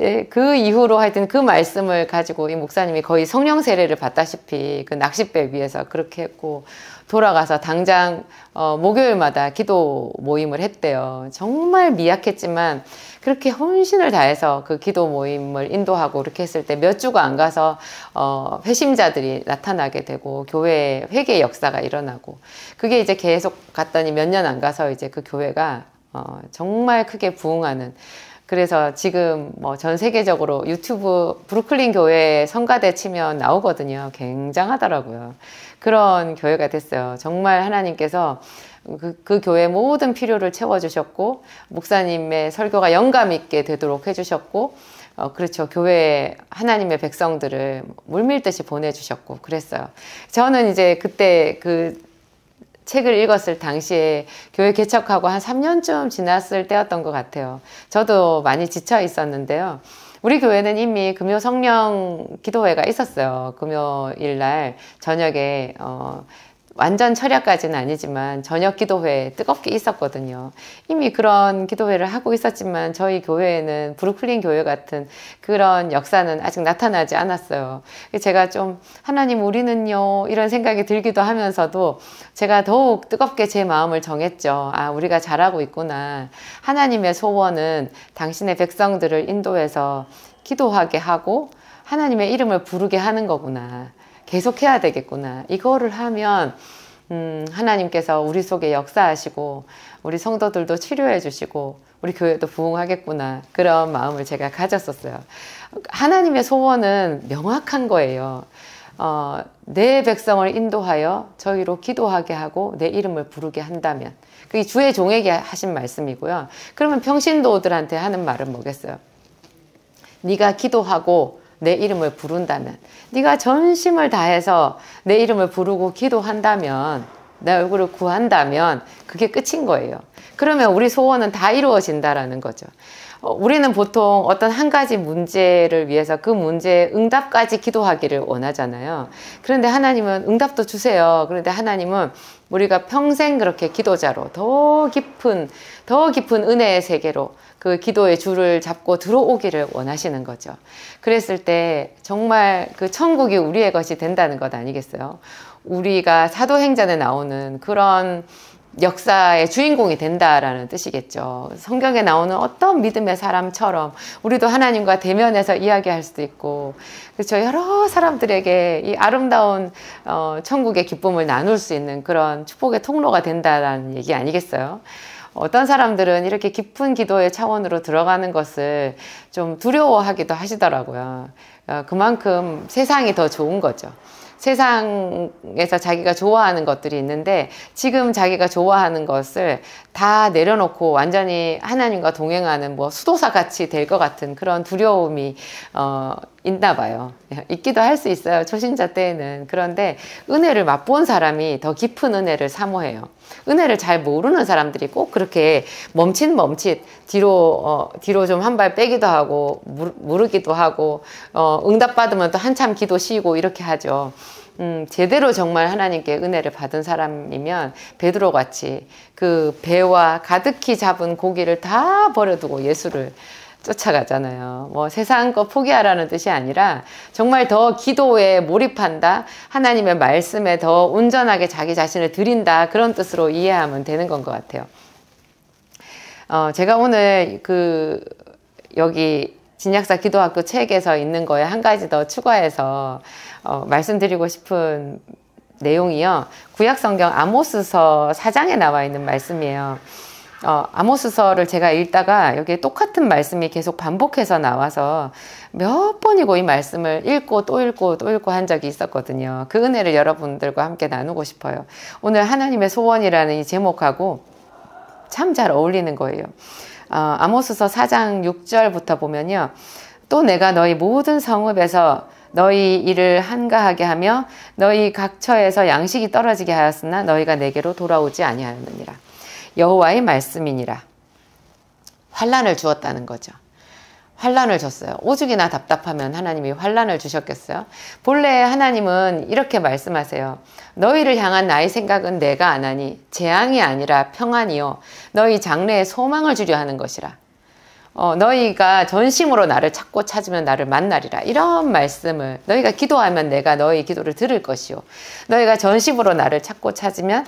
이그 네, 이후로 하여튼 그 말씀을 가지고 이 목사님이 거의 성령 세례를 받다시피 그 낚싯배 위에서 그렇게 했고 돌아가서 당장 어, 목요일마다 기도 모임을 했대요. 정말 미약했지만 그렇게 혼신을 다해서 그 기도 모임을 인도하고 이렇게 했을 때 몇 주가 안 가서 어, 회심자들이 나타나게 되고 교회 회개 역사가 일어나고 그게 이제 계속 갔더니 몇 년 안 가서 이제 그 교회가 어, 정말 크게 부흥하는 그래서 지금 뭐 전 세계적으로 유튜브 브루클린 교회 성가대 치면 나오거든요. 굉장하더라고요. 그런 교회가 됐어요. 정말 하나님께서 그, 그 교회 모든 필요를 채워주셨고 목사님의 설교가 영감 있게 되도록 해주셨고 어, 그렇죠. 교회 하나님의 백성들을 물밀듯이 보내주셨고 그랬어요. 저는 이제 그때 그 책을 읽었을 당시에 교회 개척하고 한 3년쯤 지났을 때였던 것 같아요. 저도 많이 지쳐 있었는데요. 우리 교회는 이미 금요 성령 기도회가 있었어요. 금요일 날 저녁에 어, 완전 철야까지는 아니지만 저녁 기도회 뜨겁게 있었거든요. 이미 그런 기도회를 하고 있었지만 저희 교회에는 브루클린 교회 같은 그런 역사는 아직 나타나지 않았어요. 제가 좀 하나님 우리는요 이런 생각이 들기도 하면서도 제가 더욱 뜨겁게 제 마음을 정했죠. 아 우리가 잘하고 있구나. 하나님의 소원은 당신의 백성들을 인도해서 기도하게 하고 하나님의 이름을 부르게 하는 거구나. 계속 해야 되겠구나. 이거를 하면 음, 하나님께서 우리 속에 역사하시고 우리 성도들도 치료해 주시고 우리 교회도 부흥하겠구나 그런 마음을 제가 가졌었어요. 하나님의 소원은 명확한 거예요. 어, 내 백성을 인도하여 저희로 기도하게 하고 내 이름을 부르게 한다면 그게 주의 종에게 하신 말씀이고요. 그러면 평신도들한테 하는 말은 뭐겠어요? 네가 기도하고 내 이름을 부른다면 네가 전심을 다해서 내 이름을 부르고 기도한다면 내 얼굴을 구한다면 그게 끝인 거예요. 그러면 우리 소원은 다 이루어진다라는 거죠. 어, 우리는 보통 어떤 한 가지 문제를 위해서 그 문제의 응답까지 기도하기를 원하잖아요. 그런데 하나님은 응답도 주세요. 그런데 하나님은 우리가 평생 그렇게 기도자로 더 깊은, 더 깊은 은혜의 세계로 그 기도의 줄을 잡고 들어오기를 원하시는 거죠. 그랬을 때 정말 그 천국이 우리의 것이 된다는 것 아니겠어요? 우리가 사도행전에 나오는 그런 역사의 주인공이 된다라는 뜻이겠죠. 성경에 나오는 어떤 믿음의 사람처럼 우리도 하나님과 대면해서 이야기할 수도 있고, 그렇죠. 여러 사람들에게 이 아름다운 어, 천국의 기쁨을 나눌 수 있는 그런 축복의 통로가 된다라는 얘기 아니겠어요? 어떤 사람들은 이렇게 깊은 기도의 차원으로 들어가는 것을 좀 두려워하기도 하시더라고요. 어, 그만큼 세상이 더 좋은 거죠. 세상에서 자기가 좋아하는 것들이 있는데 지금 자기가 좋아하는 것을 다 내려놓고 완전히 하나님과 동행하는 뭐 수도사 같이 될 것 같은 그런 두려움이 어, 있나 봐요. 있기도 할 수 있어요. 초신자 때에는. 그런데 은혜를 맛본 사람이 더 깊은 은혜를 사모해요. 은혜를 잘 모르는 사람들이 꼭 그렇게 멈칫멈칫 뒤로, 어, 뒤로 좀 한 발 빼기도 하고, 무르기도 하고, 어, 응답받으면 또 한참 기도 쉬고 이렇게 하죠. 음, 제대로 정말 하나님께 은혜를 받은 사람이면 베드로 같이 그 배와 가득히 잡은 고기를 다 버려두고 예수를 쫓아가잖아요. 뭐 세상 거 포기하라는 뜻이 아니라 정말 더 기도에 몰입한다. 하나님의 말씀에 더 온전하게 자기 자신을 드린다. 그런 뜻으로 이해하면 되는 건 것 같아요. 어, 제가 오늘 그 여기 진약사 기도학교 책에서 있는 거에 한 가지 더 추가해서 어, 말씀드리고 싶은 내용이요. 구약 성경 아모스서 4장에 나와 있는 말씀이에요. 어, 아모스서를 제가 읽다가 여기에 똑같은 말씀이 계속 반복해서 나와서 몇 번이고 이 말씀을 읽고 또 읽고 또 읽고 한 적이 있었거든요. 그 은혜를 여러분들과 함께 나누고 싶어요. 오늘 하나님의 소원이라는 이 제목하고 참 잘 어울리는 거예요. 어, 아모스서 4장 6절부터 보면요. 또 내가 너희 모든 성읍에서 너희 일을 한가하게 하며 너희 각 처에서 양식이 떨어지게 하였으나 너희가 내게로 돌아오지 아니하였느니라. 여호와의 말씀이니라. 환란을 주었다는 거죠. 환란을 줬어요. 오죽이나 답답하면 하나님이 환란을 주셨겠어요. 본래 하나님은 이렇게 말씀하세요. 너희를 향한 나의 생각은 내가 안하니 재앙이 아니라 평안이요 너희 장래에 소망을 주려 하는 것이라. 어, 너희가 전심으로 나를 찾고 찾으면 나를 만나리라. 이런 말씀을 너희가 기도하면 내가 너희 기도를 들을 것이요. 너희가 전심으로 나를 찾고 찾으면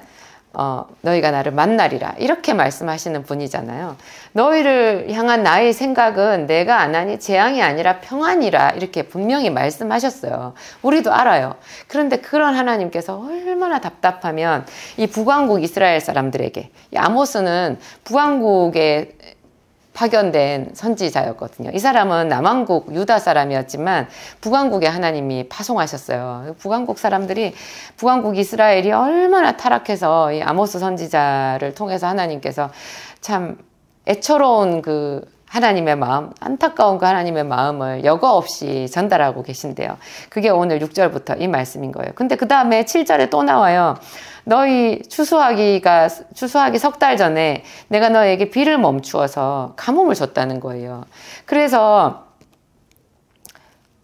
어, 너희가 나를 만나리라. 이렇게 말씀하시는 분이잖아요. 너희를 향한 나의 생각은 내가 안 하니 재앙이 아니라 평안이라. 이렇게 분명히 말씀하셨어요. 우리도 알아요. 그런데 그런 하나님께서 얼마나 답답하면 이부왕국 이스라엘 사람들에게, 이 아모스는 부왕국의 파견된 선지자였거든요. 이 사람은 남한국 유다 사람이었지만 북왕국의 하나님이 파송하셨어요. 북왕국 사람들이 북왕국 이스라엘이 얼마나 타락해서 이 아모스 선지자를 통해서 하나님께서 참 애처로운 그 하나님의 마음, 안타까움과 그 하나님의 마음을 여과 없이 전달하고 계신데요. 그게 오늘 6절부터 이 말씀인 거예요. 근데 그 다음에 7절에 또 나와요. 너희 추수하기가, 추수하기 석 달 전에 내가 너에게 비를 멈추어서 가뭄을 줬다는 거예요. 그래서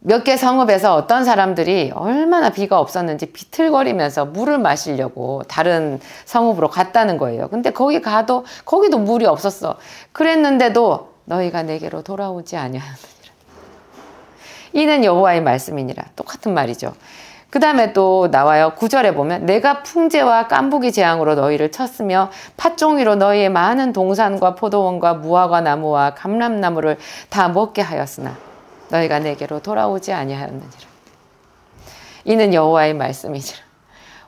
몇 개 성읍에서 어떤 사람들이 얼마나 비가 없었는지 비틀거리면서 물을 마시려고 다른 성읍으로 갔다는 거예요. 근데 거기 가도, 거기도 물이 없었어. 그랬는데도 너희가 내게로 돌아오지 아니하느니라. 이는 여호와의 말씀이니라. 똑같은 말이죠. 그 다음에 또 나와요. 구절에 보면 내가 풍제와 깐부기 재앙으로 너희를 쳤으며 팥종이로 너희의 많은 동산과 포도원과 무화과 나무와 감람나무를 다 먹게 하였으나 너희가 내게로 돌아오지 아니하였느니라. 이는 여호와의 말씀이니라.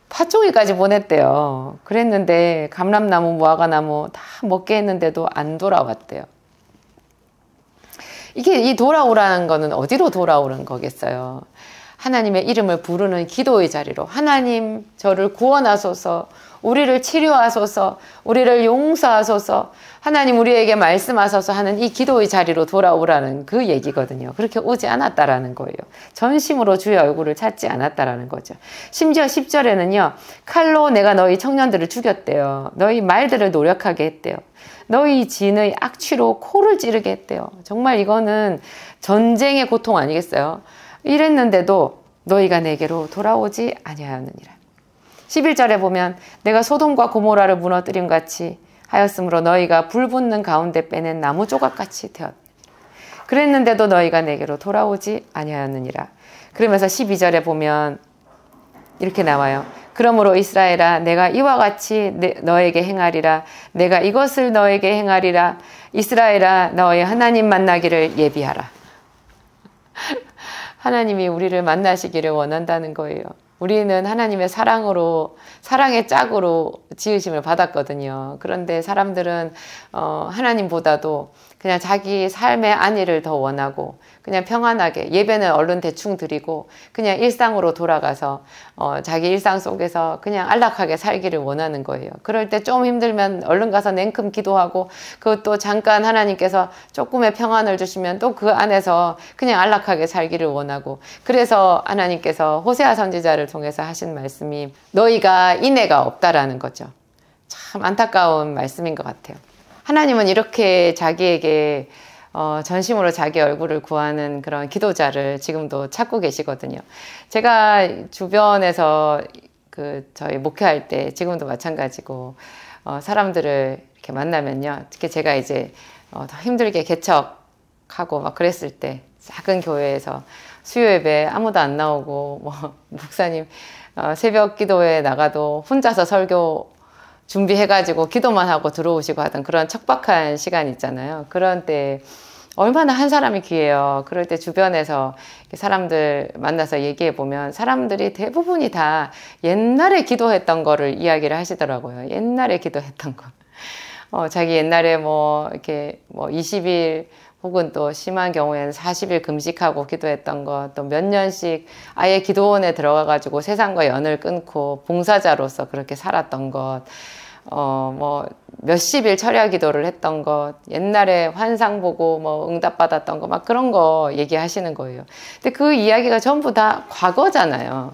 팥종이까지 보냈대요. 그랬는데 감람나무, 무화과나무 다 먹게 했는데도 안 돌아왔대요. 이게 이 돌아오라는 거는 어디로 돌아오는 거겠어요. 하나님의 이름을 부르는 기도의 자리로 하나님 저를 구원하소서 우리를 치료하소서 우리를 용서하소서 하나님 우리에게 말씀하소서 하는 이 기도의 자리로 돌아오라는 그 얘기거든요. 그렇게 오지 않았다라는 거예요. 전심으로 주의 얼굴을 찾지 않았다라는 거죠. 심지어 10절에는요. 칼로 내가 너희 청년들을 죽였대요. 너희 말들을 노력하게 했대요. 너희 진의 악취로 코를 찌르게 했대요. 정말 이거는 전쟁의 고통 아니겠어요? 이랬는데도 너희가 내게로 돌아오지 아니하였느니라. 11절에 보면 내가 소돔과 고모라를 무너뜨림 같이 하였으므로 너희가 불붙는 가운데 빼낸 나무 조각같이 되었 그랬는데도 너희가 내게로 돌아오지 아니하였느니라. 그러면서 12절에 보면 이렇게 나와요. 그러므로 이스라엘아 내가 이와 같이 너에게 행하리라 내가 이것을 너에게 행하리라 이스라엘아 너의 하나님 만나기를 예비하라. 하나님이 우리를 만나시기를 원한다는 거예요. 우리는 하나님의 사랑으로 사랑의 짝으로 지으심을 받았거든요. 그런데 사람들은 어, 하나님보다도 그냥 자기 삶의 안위를 더 원하고 그냥 평안하게 예배는 얼른 대충 드리고 그냥 일상으로 돌아가서 어, 자기 일상 속에서 그냥 안락하게 살기를 원하는 거예요. 그럴 때 좀 힘들면 얼른 가서 냉큼 기도하고 그것도 잠깐 하나님께서 조금의 평안을 주시면 또 그 안에서 그냥 안락하게 살기를 원하고 그래서 하나님께서 호세아 선지자를 통해서 하신 말씀이 너희가 인애가 없다라는 거죠. 참 안타까운 말씀인 것 같아요. 하나님은 이렇게 자기에게 어, 전심으로 자기 얼굴을 구하는 그런 기도자를 지금도 찾고 계시거든요. 제가 주변에서 그 저희 목회할 때 지금도 마찬가지고 어, 사람들을 이렇게 만나면요. 특히 제가 이제 어, 힘들게 개척하고 막 그랬을 때 작은 교회에서 수요예배 아무도 안 나오고 뭐 목사님 어, 새벽 기도에 나가도 혼자서 설교 준비해가지고 기도만 하고 들어오시고 하던 그런 척박한 시간 있잖아요. 그런 때 얼마나 한 사람이 귀해요. 그럴 때 주변에서 사람들 만나서 얘기해 보면 사람들이 대부분이 다 옛날에 기도했던 거를 이야기를 하시더라고요. 옛날에 기도했던 거. 어, 자기 옛날에 뭐 이렇게 뭐 20일 혹은 또 심한 경우에는 40일 금식하고 기도했던 것, 또 몇 년씩 아예 기도원에 들어가가지고 세상과 연을 끊고 봉사자로서 그렇게 살았던 것, 어, 뭐, 몇십일 철야 기도를 했던 것, 옛날에 환상 보고 뭐 응답받았던 거, 막 그런 거 얘기하시는 거예요. 근데 그 이야기가 전부 다 과거잖아요.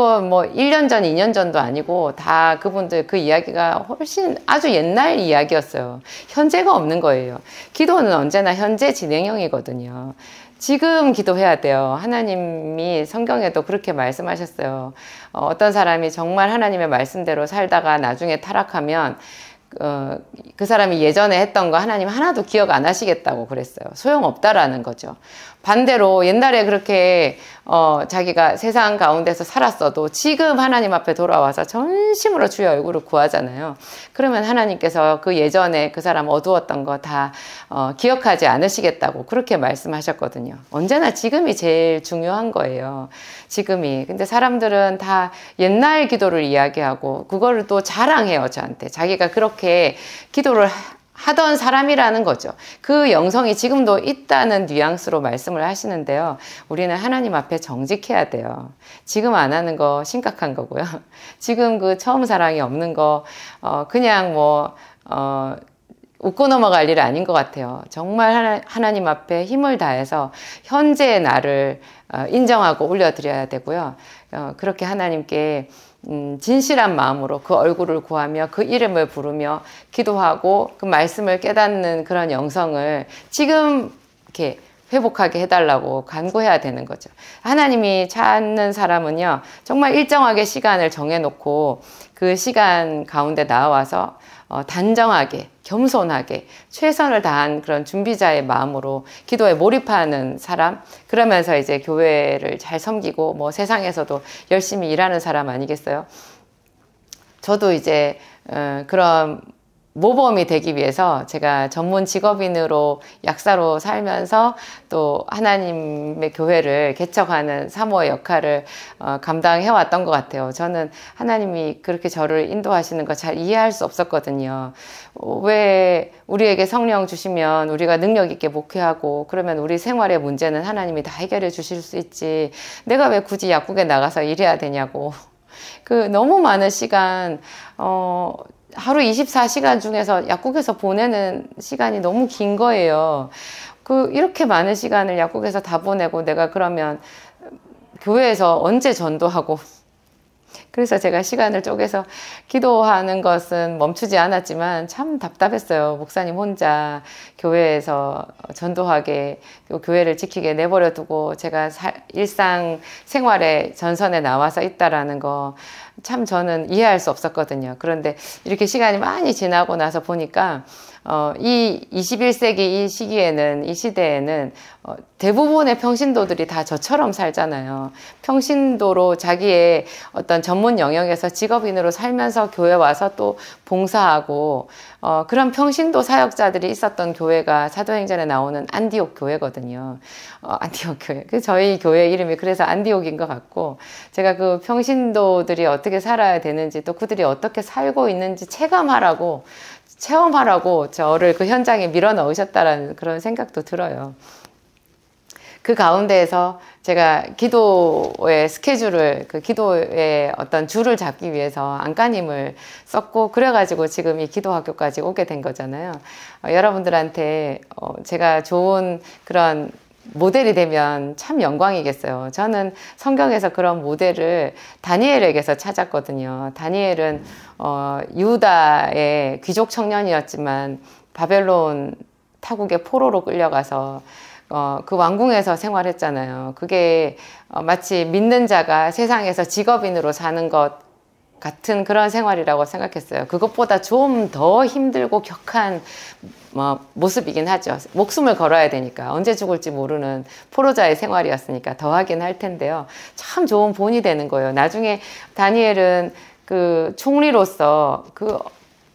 그거 뭐 1년 전, 2년 전도 아니고 다 그분들 그 이야기가 훨씬 아주 옛날 이야기였어요. 현재가 없는 거예요. 기도는 언제나 현재 진행형이거든요. 지금 기도해야 돼요. 하나님이 성경에도 그렇게 말씀하셨어요. 어, 떤 사람이 정말 하나님의 말씀대로 살다가 나중에 타락하면 어, 그 사람이 예전에 했던 거 하나님 하나도 기억 안 하시겠다고 그랬어요. 소용없다라는 거죠. 반대로 옛날에 그렇게 어, 자기가 세상 가운데서 살았어도 지금 하나님 앞에 돌아와서 전심으로 주의 얼굴을 구하잖아요. 그러면 하나님께서 그 예전에 그 사람 어두웠던 거 다 어, 기억하지 않으시겠다고 그렇게 말씀하셨거든요. 언제나 지금이 제일 중요한 거예요. 지금이. 근데 사람들은 다 옛날 기도를 이야기하고 그거를 또 자랑해요, 저한테. 자기가 그렇게 기도를 하던 사람이라는 거죠. 그 영성이 지금도 있다는 뉘앙스로 말씀을 하시는데요. 우리는 하나님 앞에 정직해야 돼요. 지금 안 하는 거 심각한 거고요. 지금 그 처음 사랑이 없는 거, 어, 그냥 뭐, 어, 웃고 넘어갈 일 아닌 것 같아요. 정말 하나, 님 앞에 힘을 다해서 현재의 나를 어, 인정하고 올려드려야 되고요. 어, 그렇게 하나님께 음, 진실한 마음으로 그 얼굴을 구하며 그 이름을 부르며 기도하고 그 말씀을 깨닫는 그런 영성을 지금 이렇게 회복하게 해달라고 간구해야 되는 거죠. 하나님이 찾는 사람은요, 정말 일정하게 시간을 정해놓고 그 시간 가운데 나와서 어, 단정하게, 겸손하게, 최선을 다한 그런 준비자의 마음으로 기도에 몰입하는 사람, 그러면서 이제 교회를 잘 섬기고, 뭐 세상에서도 열심히 일하는 사람 아니겠어요? 저도 이제, 어, 그런 모범이 되기 위해서 제가 전문 직업인으로 약사로 살면서 또 하나님의 교회를 개척하는 사모의 역할을 어, 감당해 왔던 것 같아요. 저는 하나님이 그렇게 저를 인도하시는 거 잘 이해할 수 없었거든요. 왜 우리에게 성령 주시면 우리가 능력 있게 목회하고 그러면 우리 생활의 문제는 하나님이 다 해결해 주실 수 있지. 내가 왜 굳이 약국에 나가서 일해야 되냐고. 그 너무 많은 시간 어 하루 24시간 중에서 약국에서 보내는 시간이 너무 긴 거예요. 그 이렇게 많은 시간을 약국에서 다 보내고 내가 그러면 교회에서 언제 전도하고 그래서 제가 시간을 쪼개서 기도하는 것은 멈추지 않았지만 참 답답했어요. 목사님 혼자 교회에서 전도하게 교회를 지키게 내버려 두고 제가 일상 생활의 전선에 나와서 있다라는 거참 저는 이해할 수 없었거든요. 그런데 이렇게 시간이 많이 지나고 나서 보니까 어, 이 21세기 이 시기에는 이 시대에는 어, 대부분의 평신도들이 다 저처럼 살잖아요. 평신도로 자기의 어떤 전문 영역에서 직업인으로 살면서 교회 와서 또 봉사하고 어, 그런 평신도 사역자들이 있었던 교회가 사도행전에 나오는 안디옥 교회거든요. 어, 안디옥 교회. 그 저희 교회 이름이 그래서 안디옥인 것 같고 제가 그 평신도들이 어떻게 살아야 되는지 또 그들이 어떻게 살고 있는지 체감하라고 체험하라고 저를 그 현장에 밀어 넣으셨다라는 그런 생각도 들어요. 그 가운데에서 제가 기도의 스케줄을 그 기도의 어떤 줄을 잡기 위해서 안간힘을 썼고 그래가지고 지금 이 기도학교까지 오게 된 거잖아요. 어, 여러분들한테 어, 제가 좋은 그런 모델이 되면 참 영광이겠어요. 저는 성경에서 그런 모델을 다니엘에게서 찾았거든요. 다니엘은 어, 유다의 귀족 청년이었지만 바벨론 타국의 포로로 끌려가서 어, 그 왕궁에서 생활했잖아요. 그게 어, 마치 믿는 자가 세상에서 직업인으로 사는 것 같은 그런 생활이라고 생각했어요. 그것보다 좀 더 힘들고 격한 뭐 모습이긴 하죠. 목숨을 걸어야 되니까 언제 죽을지 모르는 포로자의 생활이었으니까 더 하긴 할 텐데요. 참 좋은 본이 되는 거예요. 나중에 다니엘은 그 총리로서 그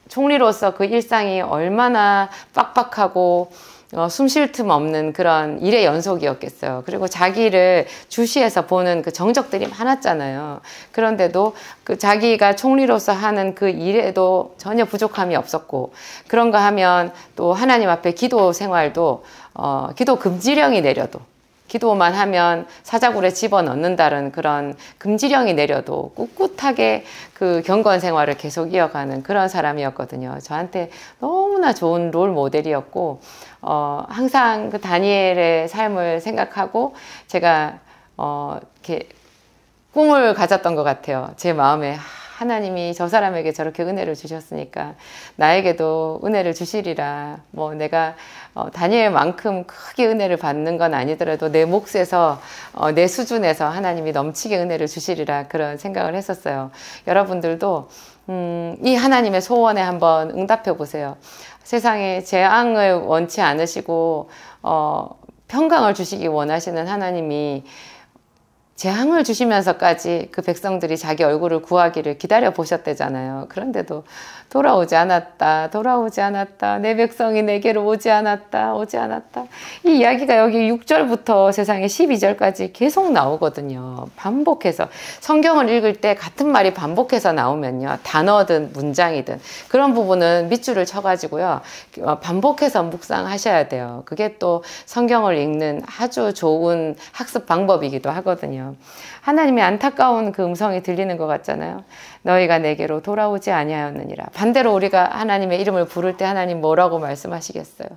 총리로서 그 일상이 얼마나 빡빡하고 어, 숨쉴 틈 없는 그런 일의 연속이었겠어요. 그리고 자기를 주시해서 보는 그 정적들이 많았잖아요. 그런데도 그 자기가 총리로서 하는 그 일에도 전혀 부족함이 없었고, 그런가 하면 또 하나님 앞에 기도 생활도, 어, 기도 금지령이 내려도, 기도만 하면 사자굴에 집어넣는다는 그런 금지령이 내려도 꿋꿋하게 그 경건 생활을 계속 이어가는 그런 사람이었거든요. 저한테 너무나 좋은 롤 모델이었고, 어, 항상 그 다니엘의 삶을 생각하고 제가 어, 이렇게 꿈을 가졌던 것 같아요. 제 마음에 하나님이 저 사람에게 저렇게 은혜를 주셨으니까 나에게도 은혜를 주시리라. 뭐 내가 어, 다니엘만큼 크게 은혜를 받는 건 아니더라도 내 몫에서 어, 내 수준에서 하나님이 넘치게 은혜를 주시리라 그런 생각을 했었어요. 여러분들도 음, 이 하나님의 소원에 한번 응답해 보세요. 세상에 재앙을 원치 않으시고 어, 평강을 주시기 원하시는 하나님이 재앙을 주시면서까지 그 백성들이 자기 얼굴을 구하기를 기다려 보셨대잖아요. 그런데도 돌아오지 않았다, 돌아오지 않았다, 내 백성이 내게로 오지 않았다, 오지 않았다. 이 이야기가 여기 6절부터 세상에 12절까지 계속 나오거든요. 반복해서. 성경을 읽을 때 같은 말이 반복해서 나오면요. 단어든 문장이든 그런 부분은 밑줄을 쳐가지고요. 어, 반복해서 묵상하셔야 돼요. 그게 또 성경을 읽는 아주 좋은 학습 방법이기도 하거든요. 같아요. 하나님의 안타까운 그 음성이 들리는 것 같잖아요. 너희가 내게로 돌아오지 아니하였느니라. 반대로 우리가 하나님의 이름을 부를 때 하나님 뭐라고 말씀하시겠어요?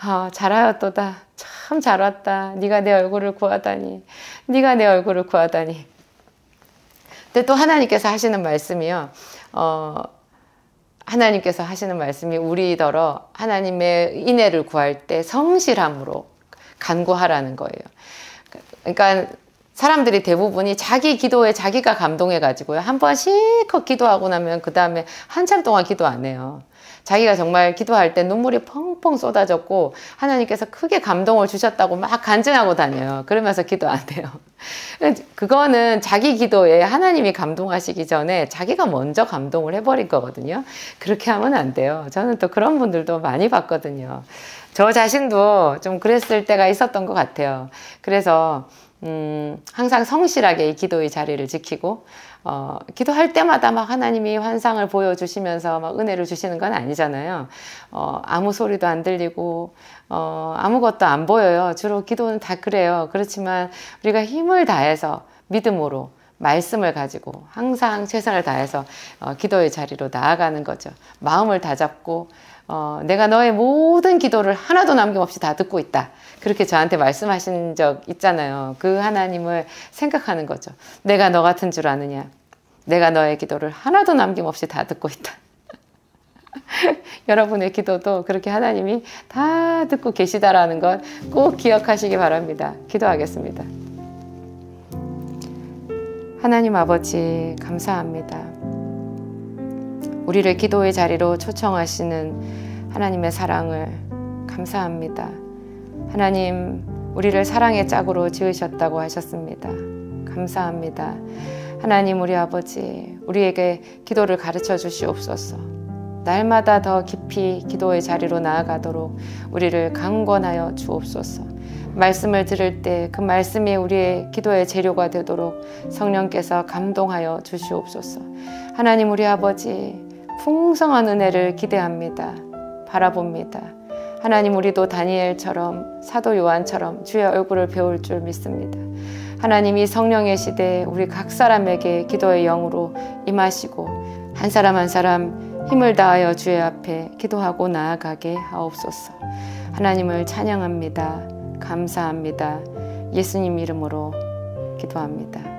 아, 잘하였도다. 참 잘 왔다. 네가 내 얼굴을 구하다니. 네가 내 얼굴을 구하다니. 근데 또 하나님께서 하시는 말씀이요. 어, 하나님께서 하시는 말씀이 우리더러 하나님의 인애를 구할 때 성실함으로 간구하라는 거예요. 그러니까 사람들이 대부분이 자기 기도에 자기가 감동해가지고요. 한번 실컷 기도하고 나면 그 다음에 한참 동안 기도 안 해요. 자기가 정말 기도할 때 눈물이 펑펑 쏟아졌고 하나님께서 크게 감동을 주셨다고 막 간증하고 다녀요. 그러면서 기도 안 돼요. 그거는 자기 기도에 하나님이 감동하시기 전에 자기가 먼저 감동을 해버린 거거든요. 그렇게 하면 안 돼요. 저는 또 그런 분들도 많이 봤거든요. 저 자신도 좀 그랬을 때가 있었던 것 같아요. 그래서 음, 항상 성실하게 이 기도의 자리를 지키고 어, 기도할 때마다 막 하나님이 환상을 보여주시면서 막 은혜를 주시는 건 아니잖아요. 어, 아무 소리도 안 들리고 어, 아무것도 안 보여요. 주로 기도는 다 그래요. 그렇지만 우리가 힘을 다해서 믿음으로 말씀을 가지고 항상 최선을 다해서 어, 기도의 자리로 나아가는 거죠. 마음을 다잡고 어, 내가 너의 모든 기도를 하나도 남김없이 다 듣고 있다. 그렇게 저한테 말씀하신 적 있잖아요. 그 하나님을 생각하는 거죠. 내가 너 같은 줄 아느냐. 내가 너의 기도를 하나도 남김없이 다 듣고 있다. 여러분의 기도도 그렇게 하나님이 다 듣고 계시다라는 건꼭 기억하시기 바랍니다. 기도하겠습니다. 하나님 아버지, 감사합니다. 우리를 기도의 자리로 초청하시는 하나님의 사랑을 감사합니다. 하나님, 우리를 사랑의 짝으로 지으셨다고 하셨습니다. 감사합니다. 하나님, 우리 아버지, 우리에게 기도를 가르쳐 주시옵소서. 날마다 더 깊이 기도의 자리로 나아가도록 우리를 강권하여 주옵소서. 말씀을 들을 때 그 말씀이 우리의 기도의 재료가 되도록 성령께서 감동하여 주시옵소서. 하나님 우리 아버지 풍성한 은혜를 기대합니다. 바라봅니다. 하나님 우리도 다니엘처럼 사도 요한처럼 주의 얼굴을 배울 줄 믿습니다. 하나님이 성령의 시대에 우리 각 사람에게 기도의 영으로 임하시고 한 사람 한 사람 힘을 다하여 주의 앞에 기도하고 나아가게 하옵소서. 하나님을 찬양합니다. 감사합니다. 예수님 이름으로 기도합니다.